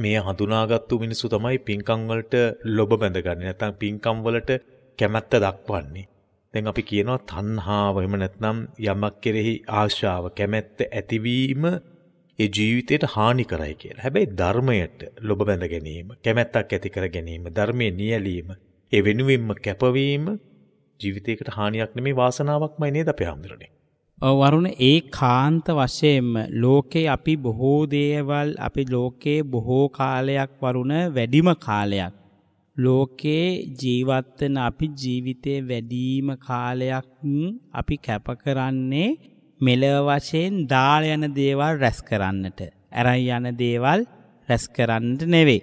මේ හඳුනාගත්තු මිනිස්සු තමයි පින්කම් වලට ලොබ බැඳගන්නේ නැත්නම් පින්කම් වලට කැමැත්ත දක්වන්නේ. දැන් අපි කියනවා තණ්හාව එහෙම නැත්නම් යමක් කෙරෙහි ආශාව කැමැත්ත ඇතිවීම ඒ ජීවිතයට හානි කරයි කියලා. හැබැයි ධර්මයට ලොබ බැඳ ගැනීම, කැමැත්තක් ඇති කර ගැනීම, ධර්මයේ නියැලීම, ඒ වෙනුවෙන්ම කැපවීම ජීවිතයකට හානියක් නෙමේ වාසනාවක්මයි නේද අපේ හැමදෙරේ. වරුණ ඒ කාන්ත වශයෙන්ම ලෝකේ අපි බොහෝ දේවල් අපි ලෝකේ බොහෝ කාලයක් වරුණ වැඩිම කාලයක් ලෝකේ ජීවත් වෙන අපි ජීවිතේ වැඩිම කාලයක් අපි කැප කරන්නේ මෙලව වශයෙන් දාල යන දේවල් රැස් කරන්නට ඇරයි යන දේවල් රැස් කරන්නට නෙවෙයි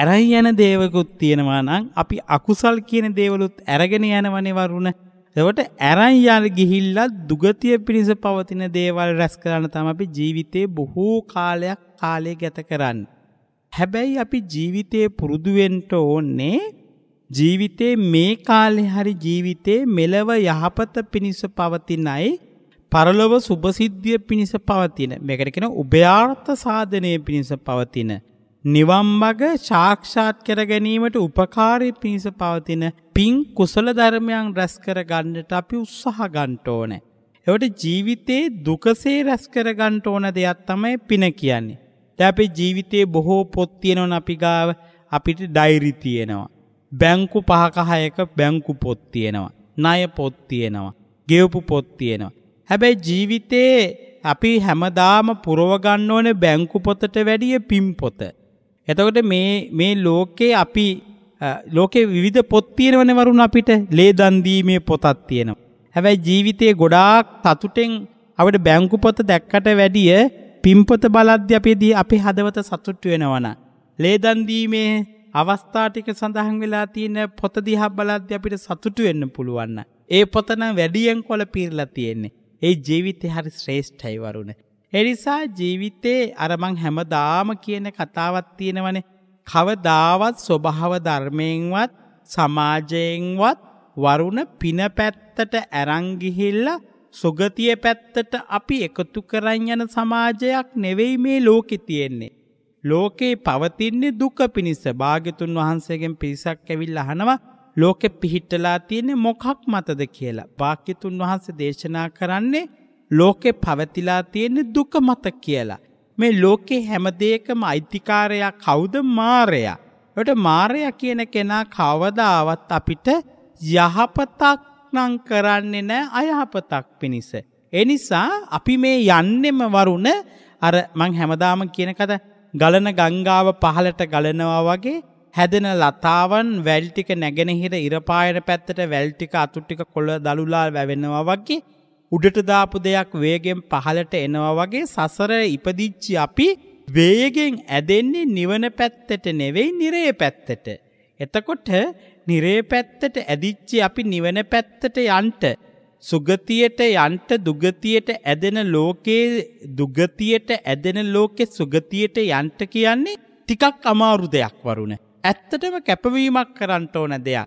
ඇරයි යන දේවකුත් තියෙනවා නම් අපි අකුසල් කියන දේවලුත් අරගෙන යනවනේ වරුණ එවට ඇරන් යන ගිහිල්ලත් දුගතිය පිණිස පවතින දේවල් රැස් කරන්න තම අපි ජීවිතේ බොහෝ කාලයක් කාලය ගත කරන්න. හැබැයි අපි ජීවිතේ පුරුදුුවෙන්ට ඕන්නේ ජීවිතේ මේ කාලෙ හරි ජීවිතේ මෙලව යහපත පිණිස පවතිනයි පරලොව සුභසිද්ධිය පිණිස පවතින. මේකට කෙන උභයාර්ථ සාධනය පිණිස පවතින. නිවන් මඟ සාක්ෂාත් කර ගැනීමට උපකාරී පිණිස පවතින පින් කුසල ධර්මයන් රැස් කර ගන්නට අපි උත්සාහ ගන්න ඕනේ. ඒවට ජීවිතේ දුකසේ රැස් කර ගන්න ඕන දෙයක් තමයි පින කියන්නේ. දැන් අපේ ජීවිතේ බොහෝ පොත් තියෙනවනේ අපි ගාව අපිට ඩයරි තියෙනවා. බැංකු පහක හයක බැංකු පොත් තියෙනවා. ණය පොත් තියෙනවා. ගෙවපු පොත් තියෙනවා. හැබැයි ජීවිතේ අපි හැමදාම පුරව ගන්න ඕනේ බැංකු පොතට වැඩිය පින් පොත. එතකොට මේ මේ ලෝකේ අපි ලෝකේ විවිධ පොත් පිරවන වරුණ අපිට ලේ දන් දීමේ පොතක් තියෙනවා. හැබැයි ජීවිතේ ගොඩාක් සතුටෙන් අපිට බැංකු පොත දැක්කට වැඩිය පින්පොත බලද්දී අපේදී අපේ හදවත සතුටු වෙනවා නා. ලේ දන් දීමේ අවස්ථා ටික සඳහන් වෙලා තියෙන පොත දිහා බලද්දී අපිට සතුටු වෙන්න පුළුවන් නා. ඒ පොතන වැඩියෙන් කොළ පිරලා තියෙන්නේ. ඒ ජීවිතය හරි ශ්‍රේෂ්ඨයි වරුණ. එනිසා ජීවිතේ අර මං හැමදාම කියන කතාවක් තියෙනවනේ කවදාවත් ස්වභාව ධර්මයෙන්වත් සමාජයෙන්වත් වරුණ පින පැත්තට ඇරන් ගිහිල්ලා සුගතිය පැත්තට අපි එකතු කරන් යන සමාජයක් නෙවෙයි මේ ලෝකෙ තියෙන්නේ. ලෝකේ පවතින්නේ දුක පිණිස භාග්‍යතුන් වහන්සේගෙන් පිරිසක් ඇවිල්ලා අහනවා ලෝකෙ පිහිටලා තියෙන්නේ මොකක් මතද කියලා. භාග්‍යතුන් වහන්සේ දේශනා කරන්නේ ලෝකෙ පවතිලා තියෙන දුක මත කියලා. මේ ලෝකෙ හැම දෙයකම අයිතිකාරයා කවුද මාරයා. ට මාරයා කියන කෙනා කවදාවත් අපිට යහපතක් නම් කරන්නේ නෑ අයහපතක් පිණිස. එනිසා අපි මේ යන්නෙම වරුණ අර මං හැමදාම කියන කත ගලන ගංගාව පහලට ගලනවා වගේ හැදෙන ලතාවන් වැල්ටික නැගෙනහිර ඉරපායන පැත්තට වැල්ටික අතුටික කොළ දළුලා වැවෙනවා වගේ උඩට දාපු දෙයක් වේගෙන් පහලට එනවා වගේ සසර ඉපදිච්චි අපි වේගෙන් ඇදෙන්නේ නිවන පැත්තට නෙවෙයි නිරේ පැත්තට. එතකොට නිරේ පැත්තට ඇදිච්චි අපි නිවන පැත්තට යන්ට සුගතියට යන්ට දුගතියට ඇදෙන ලෝකයේ දුගතියට ඇදෙන ලෝකෙ සුගතියට යන්ට කියන්නේ ටිකක් අමාරු දෙයක් වරුණ. ඇත්තටම කැපවීමක් කරන්නට ඕන දෙයක්.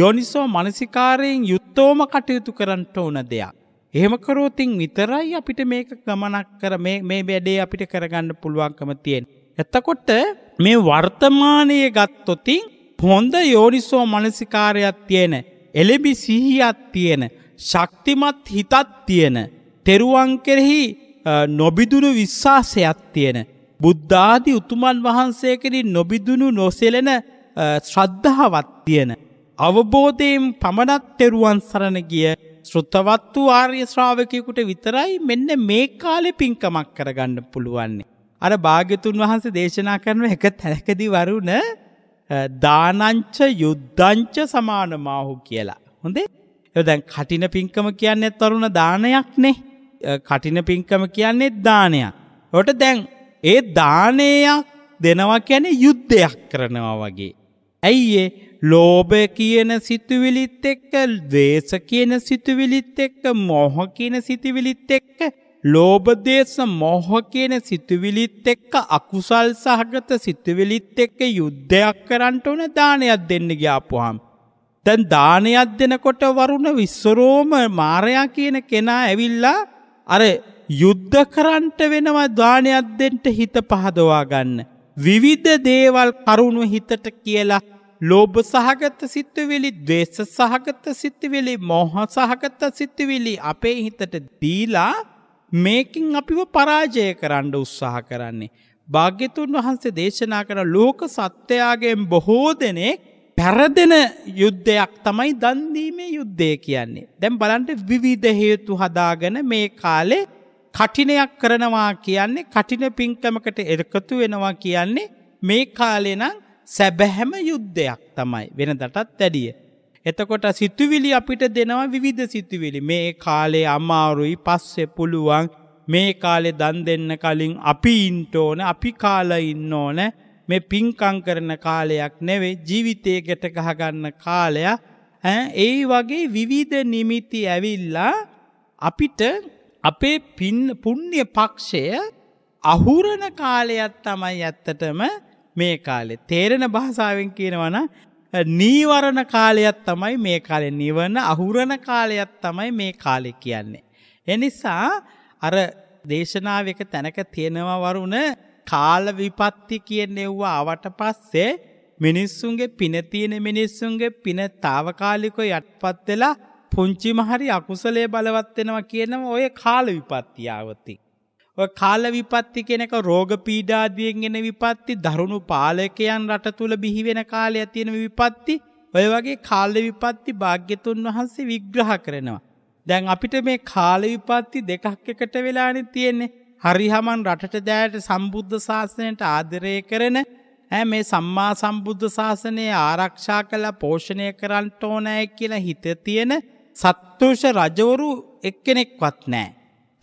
යෝනිසෝ මනසිකාරයෙන් යුත්තෝම කටයුතු කරන්නට ඕන දෙයක්. එහෙම කරෝතින් විතරයි අපිට මේක ගමනක් කර මේ වැඩේ අපිට කරගන්න පුළුවන්කම තියෙන්. එත්තකොට මේ වර්තමානය ගත්තොතින් හොඳ යෝනිසෝ මනසිකාරයක් තියෙන. එලෙබි සිහියත් තියෙන. ශක්තිමත් හිතත් තියෙන. තෙරුවන් කෙරෙහි නොබිදුුණු විශ්වාසයක් තියෙන. බුද්ධාදි උතුමන් වහන්සේ කෙරි නොබිදුුණු නොසෙලෙන ශ්‍රද්ධාවත් තියෙන. අවබෝධයෙන් පමණත් තෙරුවන් සරණ ගිය ශ්‍රෘතවත් වූ ආර්ය ශ්‍රාවකයෙකුට විතරයි මෙන්න මේ කාලේ පින්කමක් කරගන්න පුළුවන්නේ. අර භාග්‍යතුන් වහන්සේ දේශනා කරන එක තැනකදී වරුණ දානංච යුද්ධංච සමානමාහු කියලා. හොඳේ? ඒ දැන් කටින පින්කම කියන්නේ තරුණ දානයක්නේ. කටින පින්කම කියන්නේ දානයක්. ඔට දැන් ඒ දානයක් දෙනවා කියන්නේ යුද්ධයක් කරනවා වගේ. ඇයි ඒ ලෝභය කියන සිතුවිලිත් එක්ක දේශ කියන සිතුවිලිත් එක්ක මොහ කියන සිතුවිලිත් එක්ක ලෝබදේශ මොහ කියන සිතුවිලිත් එක්ක අකුසල් සහගත සිතුවිලිත් එක්ක යුද්ධයක් කරන්නට ඕන දානයක් දෙන්න ගියාපුහම්. දැන් දානයක් දෙනකොට වරුණ විශ්වරෝම මාරයා කියන කෙනා ඇවිල්ලා අර යුද්ධ කරන්ට වෙනවා දානයක් දෙන්ට හිත පහදවා ගන්න. විවිධ දේවල් කරුණු හිතට කියලා ලෝභ සහගත සිත්තුවිලි දේශ සහගත සිත්තිවිලි මෝහ සහගත සිත්තිවිලි අපේ හිතට දීලා මේකින් අපිව පරාජය කරන්න උත්සාහ කරන්නේ. භාග්‍යතුන් වහන්සේ දේශනා කර ලෝක සත්‍යයාගෙන් බොහෝ දෙනෙක් පැරදෙන යුද්ධයක් තමයි දන්දීමේ යුද්ධය කියන්නේ. දැම් බලන්ට විවිධ හේතු හදාගෙන මේ කාලේ කටිනයක් කරනවා කියන්නේ කටින පින්කමකට එකතු වෙනවා කියන්නේ මේ කාලෙනම් සැබැහැම යුද්ධයක් තමයි වෙන දටත් තැඩිය. එතකොට සිතුවිලි අපිට දෙනවා විවිධ සිතුවිලි මේ කාලේ අමාරුයි පස්සෙ පුළුවන් මේ කාලෙ දන් දෙන්න කලින් අපි ඉන්ට ඕන අපි කාල ඉන්න ඕන මේ පින්කං කරන කාලයක් නෙවේ ජීවිතය ගෙට ගහගන්න කාලයක් ඒ වගේ විවිධ නිමිති ඇවිල්ලා අපිට අපේ පින් පුුණ්්‍ය පක්ෂය අහුරණ කාලයක් තමයි ඇත්තටම මේ කාලේ. තේරෙන භාසාාවෙන් කියනවන නීවරණ කාලයක් තමයි මේ කාලේ නිවන අහුරණ කාලයක් තමයි මේ කාලෙ කියන්නේ. එනිසා අර දේශනාවක තැනක තියෙනවා වරුණ කාල විපත්ති කියනෙව්වා අවට පස්සේ මිනිස්සුන්ගේ පිනතියන මිනිස්සුන්ගේ පින තාවකාලිකො යටපත් වෙලා පුංචිම හරි අකුසලේ බලවත් වෙනවා කියනම ඔය කාල විපත්තියාවති. කාල විපත්ති කෙනෙක රෝග පීඩාදියෙන් එන විපත්ති දරුණු පාලකයන් රට තුළ බිහිවෙන කාලය තියෙන විපත්ති ඔය වගේ කාල විපත්ති භාග්‍යතුන් වහන්සේ විග්‍රහ කරනවා. දැන් අපිට මේ කාල විපත්ති දෙකක් එකට වෙලානේ තියෙන්නේ. හරිහමන් රටට දෑයට සම්බුද්ධ ශාසනයට ආදරය කරන ඇ මේ සම්මා සම්බුද්ධ ශාසනය ආරක්ෂා කළ පෝෂණය කරන්නට ඕනෑ කියලා හිත තියෙන සත්තුෂ රජවරු එක්කෙනෙක්වත් නෑ.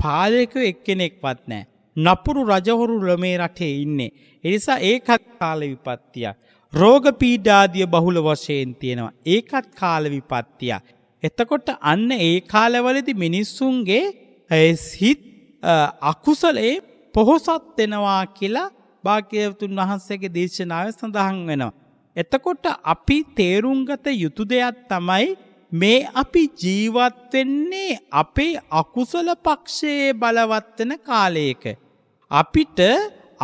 පාලයක එක්කෙනෙක්වත් නෑ. නපුරු රජහොරුල මේ රටේ ඉන්නේ. එනිසා ඒකත් කාල විපත්තියක්. රෝග පීඩාදිය බහුල වශයෙන් තියෙනවා. ඒකත් කාල විපත්තියක්. එතකොට අන්න ඒ කාලවලදි මිනිස්සුන්ගේ හිත් අකුසලේ පොහොසත් වෙනවා කියලා භාග්‍යවතුන් වහන්සේගේ දේශනාව සඳහන් වෙනවා. එතකොට අපි තේරුම්ගත යුතු දෙයක් තමයි මේ අපි ජීවත් වෙන්නේ අපේ අකුසල පක්ෂයේ බලවත් වෙන කාලයක. අපිට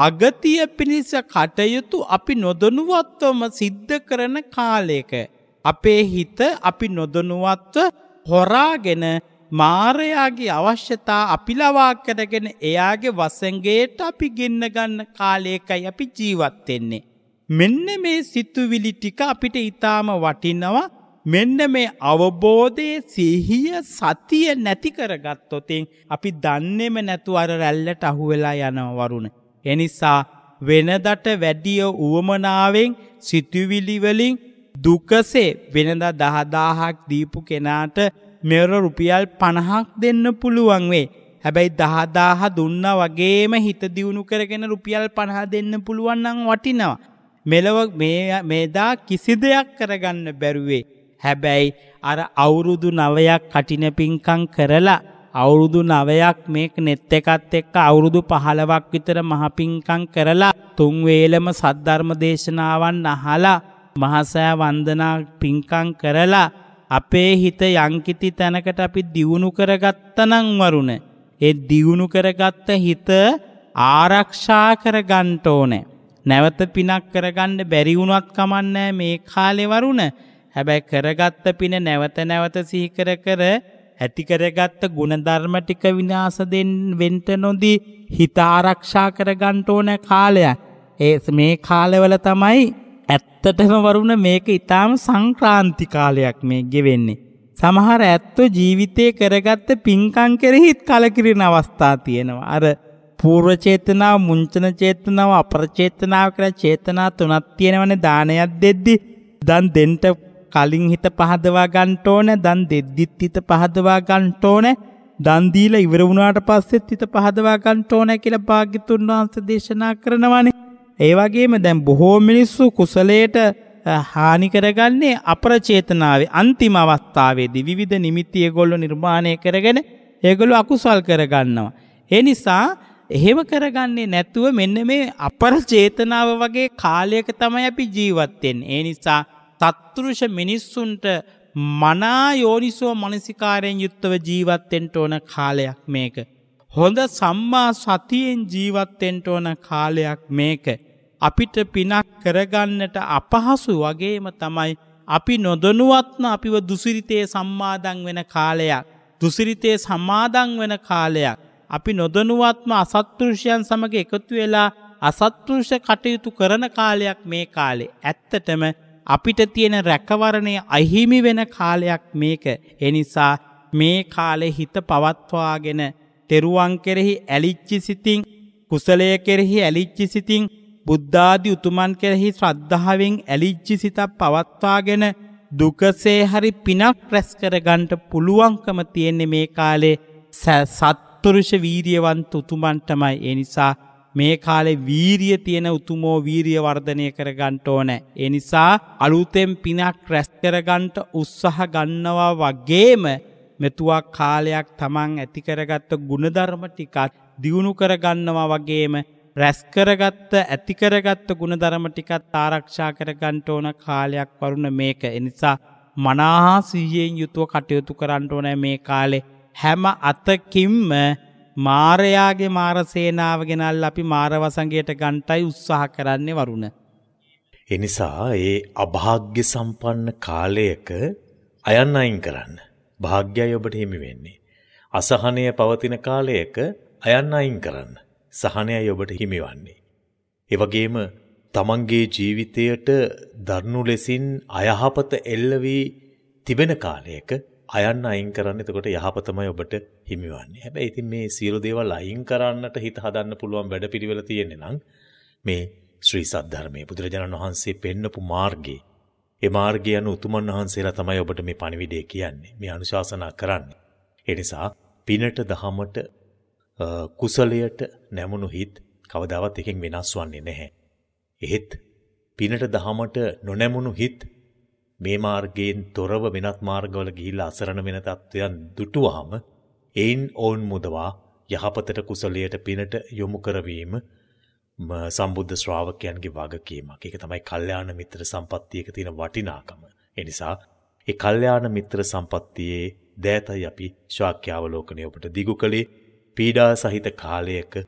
අගතිය පිණිස කටයුතු අපි නොදනුවත්වම සිද්ධ කරන කාලයක. අපේ හිත අපි නොදනුවත්ව හොරාගෙන මාරයාගේ අවශ්‍යතා අපි ලවා කරගෙන එයාගේ වසඟයට අපි ගෙන්න ගන්න කාලයකයි අපි ජීවත් වෙන්නේ. මෙන්න මේ සිතුවිලි ටික අපිට ඊටාම වටිනවා මෙන්න මේ අවබෝධයේ සිහිය සතිය නැති කරගත්තොතින් අපි දන්නේම නැතු අර රැල්ලට අහුවෙලා යනවරුණ. එනිසා වෙනදට වැඩිය උවමනාවෙන් සිතුවිලිවලින් දුකසේ වෙනද දහදාහක් දීපු කෙනාට මෙවර රුපියල් පණහක් දෙන්න පුළුවන් වේ. හැබැයි දහදාහ දුන්න වගේම හිත දියුණු කරගෙන රුපියල් පණහ දෙන්න පුළුවන්නං වටිනවා. මෙලොව මේදා කිසි දෙයක් කරගන්න බැරුවේ. හැබැයි අර අවුරුදු නවයක් කටින පිංකම් කරලා අවුරුදු නවයක් මේක නෙත් එකත් එක්ක අවුරුදු පහළවක් විතර මහපිංකම් කරලා තුන්වේලම සද්ධර්ම දේශනාවන් අහලා මහසෑ වන්දනා පිංකම් කරලා අපේ හිත යංකිති තැනකට අපි දියුණු කරගත්තනං වරුණ. ඒ දියුණු කරගත්ත හිත ආරක්ෂා කරගන්ට ඕනෑ. නැවත පිනක් කරගන්න බැරිවුණත් කමන්නෑ මේ කාලෙවරුණ හැබැයි කරගත්ත පින නැවත නැවත සිහිකර කර ඇති කරගත්ත ගුණධර්ම ටික විනාශ දෙන්න වෙන්ට නොදී හිත ආරක්ෂා කරගන්න ඕන කාලය. ඒ මේ කාලවල තමයි ඇත්තටම වරුණ මේක ඊටාම සංක්‍රාන්ති කාලයක් මේ ගෙවෙන්නේ. සමහර ඇත්තෝ ජීවිතේ කරගත්ත පින්කම් කෙරෙහිත් කලකිරින අවස්ථා තියෙනවා. අර පූර්ව චේතනාව, මුංචන චේතනාව, අපර චේතනාව කියලා චේතනා තුනක් තියෙනවනේ දානයක් දෙද්දි. දන් දෙන්න කලින් හිත පහදවා ගන්නට ඕන දන් දෙද්දිත් හිත පහදවා ගන්නට ඕන දන් දීලා ඉවර වුණාට පස්සෙත් හිත පහදවා ගන්නට ඕන කියලා භාග්‍යතුන් වහන්සේ දේශනා කරනවානේ ඒ වගේම දැන් බොහෝ මිනිස්සු කුසලයට හානි කරගන්නේ අපරචේතනාවේ අන්තිම අවස්ථාවේදී විවිධ නිමිති ඒගොල්ලෝ නිර්මාණය කරගෙන ඒගොල්ලෝ අකුසල් කරගන්නවා. ඒ නිසා එහෙම කරගන්නේ නැතුව මෙන්න මේ අපරචේතනාව වගේ කාලයක තමයි අපි ජීවත් වෙන්නේ. ඒ නිසා තත්තුරුෂ මිනිස්සුන්ට මනා යෝනිසෝ මනසිකාරයෙන් යුත්තව ජීවත්තෙන්ට ඕන කාලයක් මේක. හොඳ සම්මා සතියෙන් ජීවත්තෙන්ට ඕන කාලයක් මේක. අපිට පිනක් කරගන්නට අපහසු වගේම තමයි අපි නොදනුවත්න අපිව දුසිරිතයේ සම්මාදං වෙන කාලයක්. දුසිරිතයේ සමාදං වෙන කාලයක්. අපි නොදනුවත්ම අසත්තුෘෂයන් සමඟ එකතු වෙලා අසත්තුෘෂ කටයුතු කරන කාලයක් මේ කාලේ. ඇත්තටම අපිට තියෙන රැකවරණය අහිමි වෙන කාලයක් මේක. එනිසා මේ කාලෙ හිත පවත්වාගෙන තෙරුවන් කෙරෙහි ඇලිච්චි සිතින් කුසලය කෙරෙහි ඇලිච්චි සිතින් බුද්ධාදි උතුමන් කෙරෙහි ශ්‍රද්ධාවෙන් ඇලිච්චි සිතක් පවත්වාගෙන දුකසේ හරි පිනක් රැස් කරගන්ට පුළුවන්කම තියෙන්නේ මේ කාලේ සත්තුරුෂ වීරියවන්ත උතුමන්ටමයි ඒ නිසා මේ කාලේ වීරිය තියෙන උතුමෝ වීරිය වර්ධනය කර ගන්නට ඕනේ. ඒ නිසා අලුතෙන් පිනක් රැස් කර ගන්නට උත්සාහ ගන්නවා වගේම මෙතුවා කාලයක් Taman ඇති කරගත්ත ಗುಣධර්ම ටිකත් දියුණු කර ගන්නවා වගේම රැස් කරගත්ත ඇති කරගත්ත ಗುಣධර්ම ටිකත් ආරක්ෂා කර ගන්නට ඕන කාලයක් වරුණ මේක. ඒ නිසා මනාහා සිහියෙන් යුතුව කටයුතු කරන්න ඕනේ මේ කාලේ. හැම අතකින්ම මාරයාගේ මාරසේනාව ගෙනල් අපි මාරවසඟයට ගන්ටයි උත්සාහ කරන්නේ වරුණ. එනිසා ඒ අභාග්‍ය සම්පන්න කාලයක අයන් අයින් කරන්න. භාග්‍යයි ඔබට හිමි වෙන්නේ. අසහනය පවතින කාලයක අයන් අයින් කරන්න. සහනයයි ඔබට හිමිවන්නේ. එවගේම තමන්ගේ ජීවිතයට දරුණු ලෙසින් අයහපත එල්ල වී තිබෙන කාලයක අයන්න අයින් කරන්න එතකොට යහපතමයි ඔබට හිමිවන්නේ. හැබැයි ඉතින් මේ සියලු දේවල් අයින් කරන්නට හිත හදන්න පුළුවන් වැඩපිළිවෙල තියෙන්නේ නම් මේ ශ්‍රී සද්ධර්මයේ බුදුරජාණන් වහන්සේ පෙන්නපු මාර්ගයේ ඒ මාර්ගය යන උතුමන් වහන්සේලා තමයි ඔබට මේ පණිවිඩය කියන්නේ. මේ අනුශාසනා කරන්නේ. ඒ නිසා පිනට දහමට කුසලයට නැමුණු හිත් කවදාවත් එකෙන් වෙනස් වන්නේ නැහැ. එහෙත් පිනට දහමට නොනැමුණු හිත් මේ මාර්ගයෙන් තොරව වෙනත් මාර්ගවල ගිහිල්ලා අසරණ වෙන තත්ත්වයන් දුටුවාම එයින් ඔවුන් මුදවා යහපතට කුසලයට පිනට යොමු කරවීම සම්බුද්ධ ශ්‍රාවකයන්ගේ වගකීමක්. ඒක තමයි කල්යාණ මිත්‍ර සම්පත්තියක තියෙන වටිනාකම. ඒ නිසා ඒ කල්යාණ මිත්‍ර සම්පත්තියේ දෑතයි අපි ශාක්‍යාවලෝකණය ඔබට දිගු කළේ පීඩා සහිත කාලයක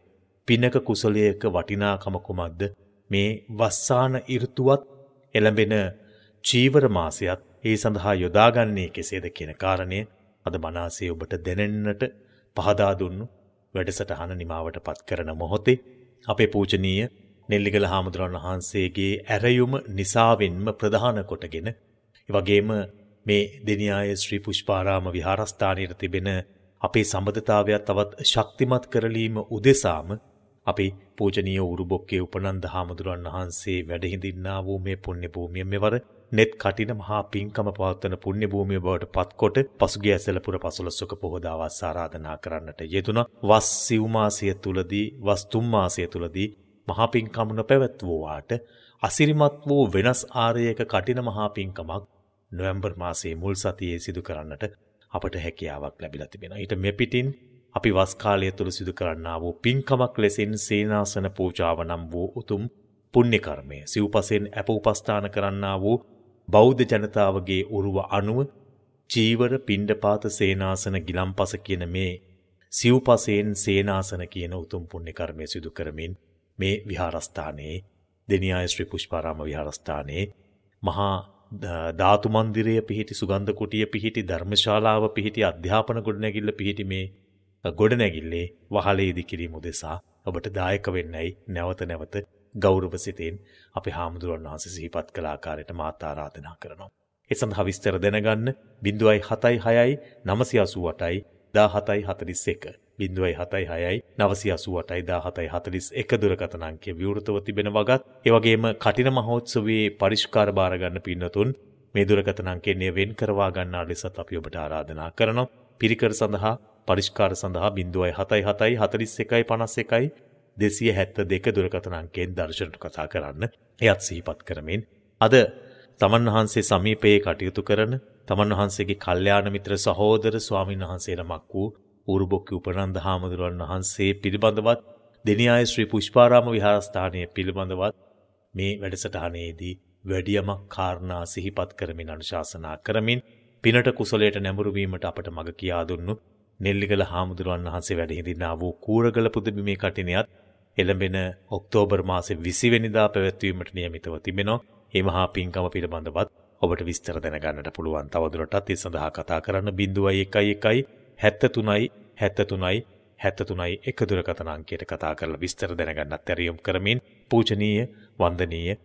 පිනක කුසලයක වටිනාකම කුමක්ද මේ වස්සාන ඍතුවත් එළඹෙන චීවර මාසයත් ඒ සඳහා යොදාගන්නේ කෙසේද කියන කාරණය අද මනාසේ ඔබට දැනෙන්නට පහදා දුන්නු වැඩසටහන නිමාවට පත් කරන මොහොතේ අපේ පූජනීය නෙල්ලිගල හාමුදුරන් වහන්සේගේ ඇරයුම නිසාවෙන්ම ප්‍රධාන කොටගෙන වගේම මේ දෙනියාය ශ්‍රී පුෂ්පාරාම විහාරස්ථානයට තිබෙන අපේ සම්බඳතාවයක් තවත් ශක්තිමත් කරලීම උදෙසාම අපි පූජනීය උරුබොක්කේ උපනන්ද හාමුදුරන් වහන්සේ වැඩහිඳින්නා වූ මේ පුණ්‍ය භූමිය මෙවර net කටින මහා පින්කම පවත්වන පුණ්‍ය භූමිය බවට පත්කොට පසුගිය ඇසලපුර පසළොස්වක පොහොය දවස් ආරාධනා කරන්නට යෙදුණා. වස් සිව් මාසය තුලදී වස් තුන් මාසය තුලදී මහා පින්කම නොපැවැත්වුවාට අසිරිමත් වූ වෙනස් ආරයක කටින මහා පින්කමක් නොවැම්බර් මාසයේ මුල් සතියේ සිදු කරන්නට අපට හැකියාවක් ලැබිලා තිබෙනවා. ඊට මෙපිටින් අපි වස් කාලය තුල සිදු කරන්නා වූ පින්කමක් ලෙසින් සීනාසන පූජාව නම් වූ උතුම් පුණ්‍ය කර්මය සිව්පසෙන් අප උපස්ථාන කරන්නා වූ බෞද්ධ ජනතාවගේ උරුව අනුව චීවර පිණ්ඩපාත සේනාසන ගිලම්පස කියන මේ සිව්පසයෙන් සේනාසන කියන උතුම් පුණ්‍ය කර්මය සිදු කරමින් මේ විහාරස්ථානයේ දෙනියාය ශ්‍රී පුෂ්පාරාම විහාරස්ථානයේ මහා ධාතු මන්දිරය පිහිටි සුගන්ධ කුටිය පිහිටි ධර්මශාලාව පිහිටි අධ්‍යාපන ගොඩනැගිල්ල පිහිටි මේ ගොඩනැගිල්ලේ වහලේ ඉදිකිරීම උදෙසා ඔබට දායක වෙන්නයි නැවත නැවත ගෞරව සිතෙන් අපි හාමුදුරුවන් වහන්සේ සිහිපත් කළ ආකාරයට මාත් ආරාධනා කරනවා. ඒ සඳහා විස්තර දැනගන්න 0.76යි 988යි 1741 0.76යි 988යි 1741 දුරකථන අංකයේ විවෘතව තිබෙන වගත් ඒ වගේම කටින මහෝත්සවයේ පරිස්කාර බාර ගන්න පින්නතුන් මේ දුරකථන අංකයෙන් වෙන් කරවා ගන්නා ලෙසත් අපි ඔබට ආරාධනා කරනවා පිරිකර සඳහා පරිස්කාර සඳහා 0.77යි 41යි 51යි දෙසිය හැත්ත දෙක දුරකථන අංකයෙන් දර්ශනට කතා කරන්න එයත් සිහිපත් කරමින් අද තමන් වහන්සේ සමීපයේ කටයුතු කරන තමන් වහන්සේගේ කල්යාණ මිත්‍ර සහෝදර ස්වාමින් වහන්සේ නමක් වූ ඌරුබොක්කි උපනන්ද හාමුදුරුවන් වහන්සේ පිළිබඳවත් දෙනියාය ශ්‍රී පුෂ්පාරාම විහාරස්ථානය පිළිබඳවත් මේ වැඩසටහනේදී වැඩියම කාරණා සිහිපත් කරමින් අනුශාසනා කරමින් පිනට කුසලයට නැඹුරු වීමට අපට මඟ කියා දුන්නු නෙල්ලිගල හාමුදුරුවන් වහන්සේ වැඩ හිඳින්නා වූ කූරගල පුදබිමේ කටිනියත් එළඹෙන ඔක්තෝබර් මාසේ 20 වෙනිදා පැවැත්වීමට නියමිතව තිබෙනවා. මේ මහා පින්කම පිළිබඳවත් ඔබට විස්තර දැනගන්නට පුළුවන්. තවදුරටත් ඒ සඳහා කතා කරන්න 0111 73 73 හැත්තතුනයි එක දුරකථන අංකයට කතා කරලා විස්තර දැනගන්නත් ඇරියුම් කරමින් පූජනීය වන්දනීය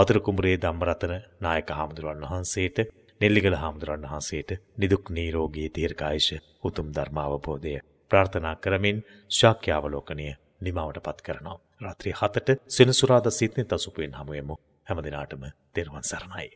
වතුරු කුඹුරේ ධම්මරතන නායක හාමුදුරන් වහන්සේට නෙල්ලිගල හාමුදුරන් වහන්සේට නිදුක් නිරෝගී දීර්ඝායුෂ උතුම් ධර්මාවබෝධය ප්‍රාර්ථනා කරමින් ශාක්‍ය අවලෝකනීය නිමාවට පත් කරනවා. රාත්‍රී හතට සෙනසුරාද සිත්නෙ තසුපුවෙන් හමුවමු හැමදිනාටම තෙරුවන් සරණයි.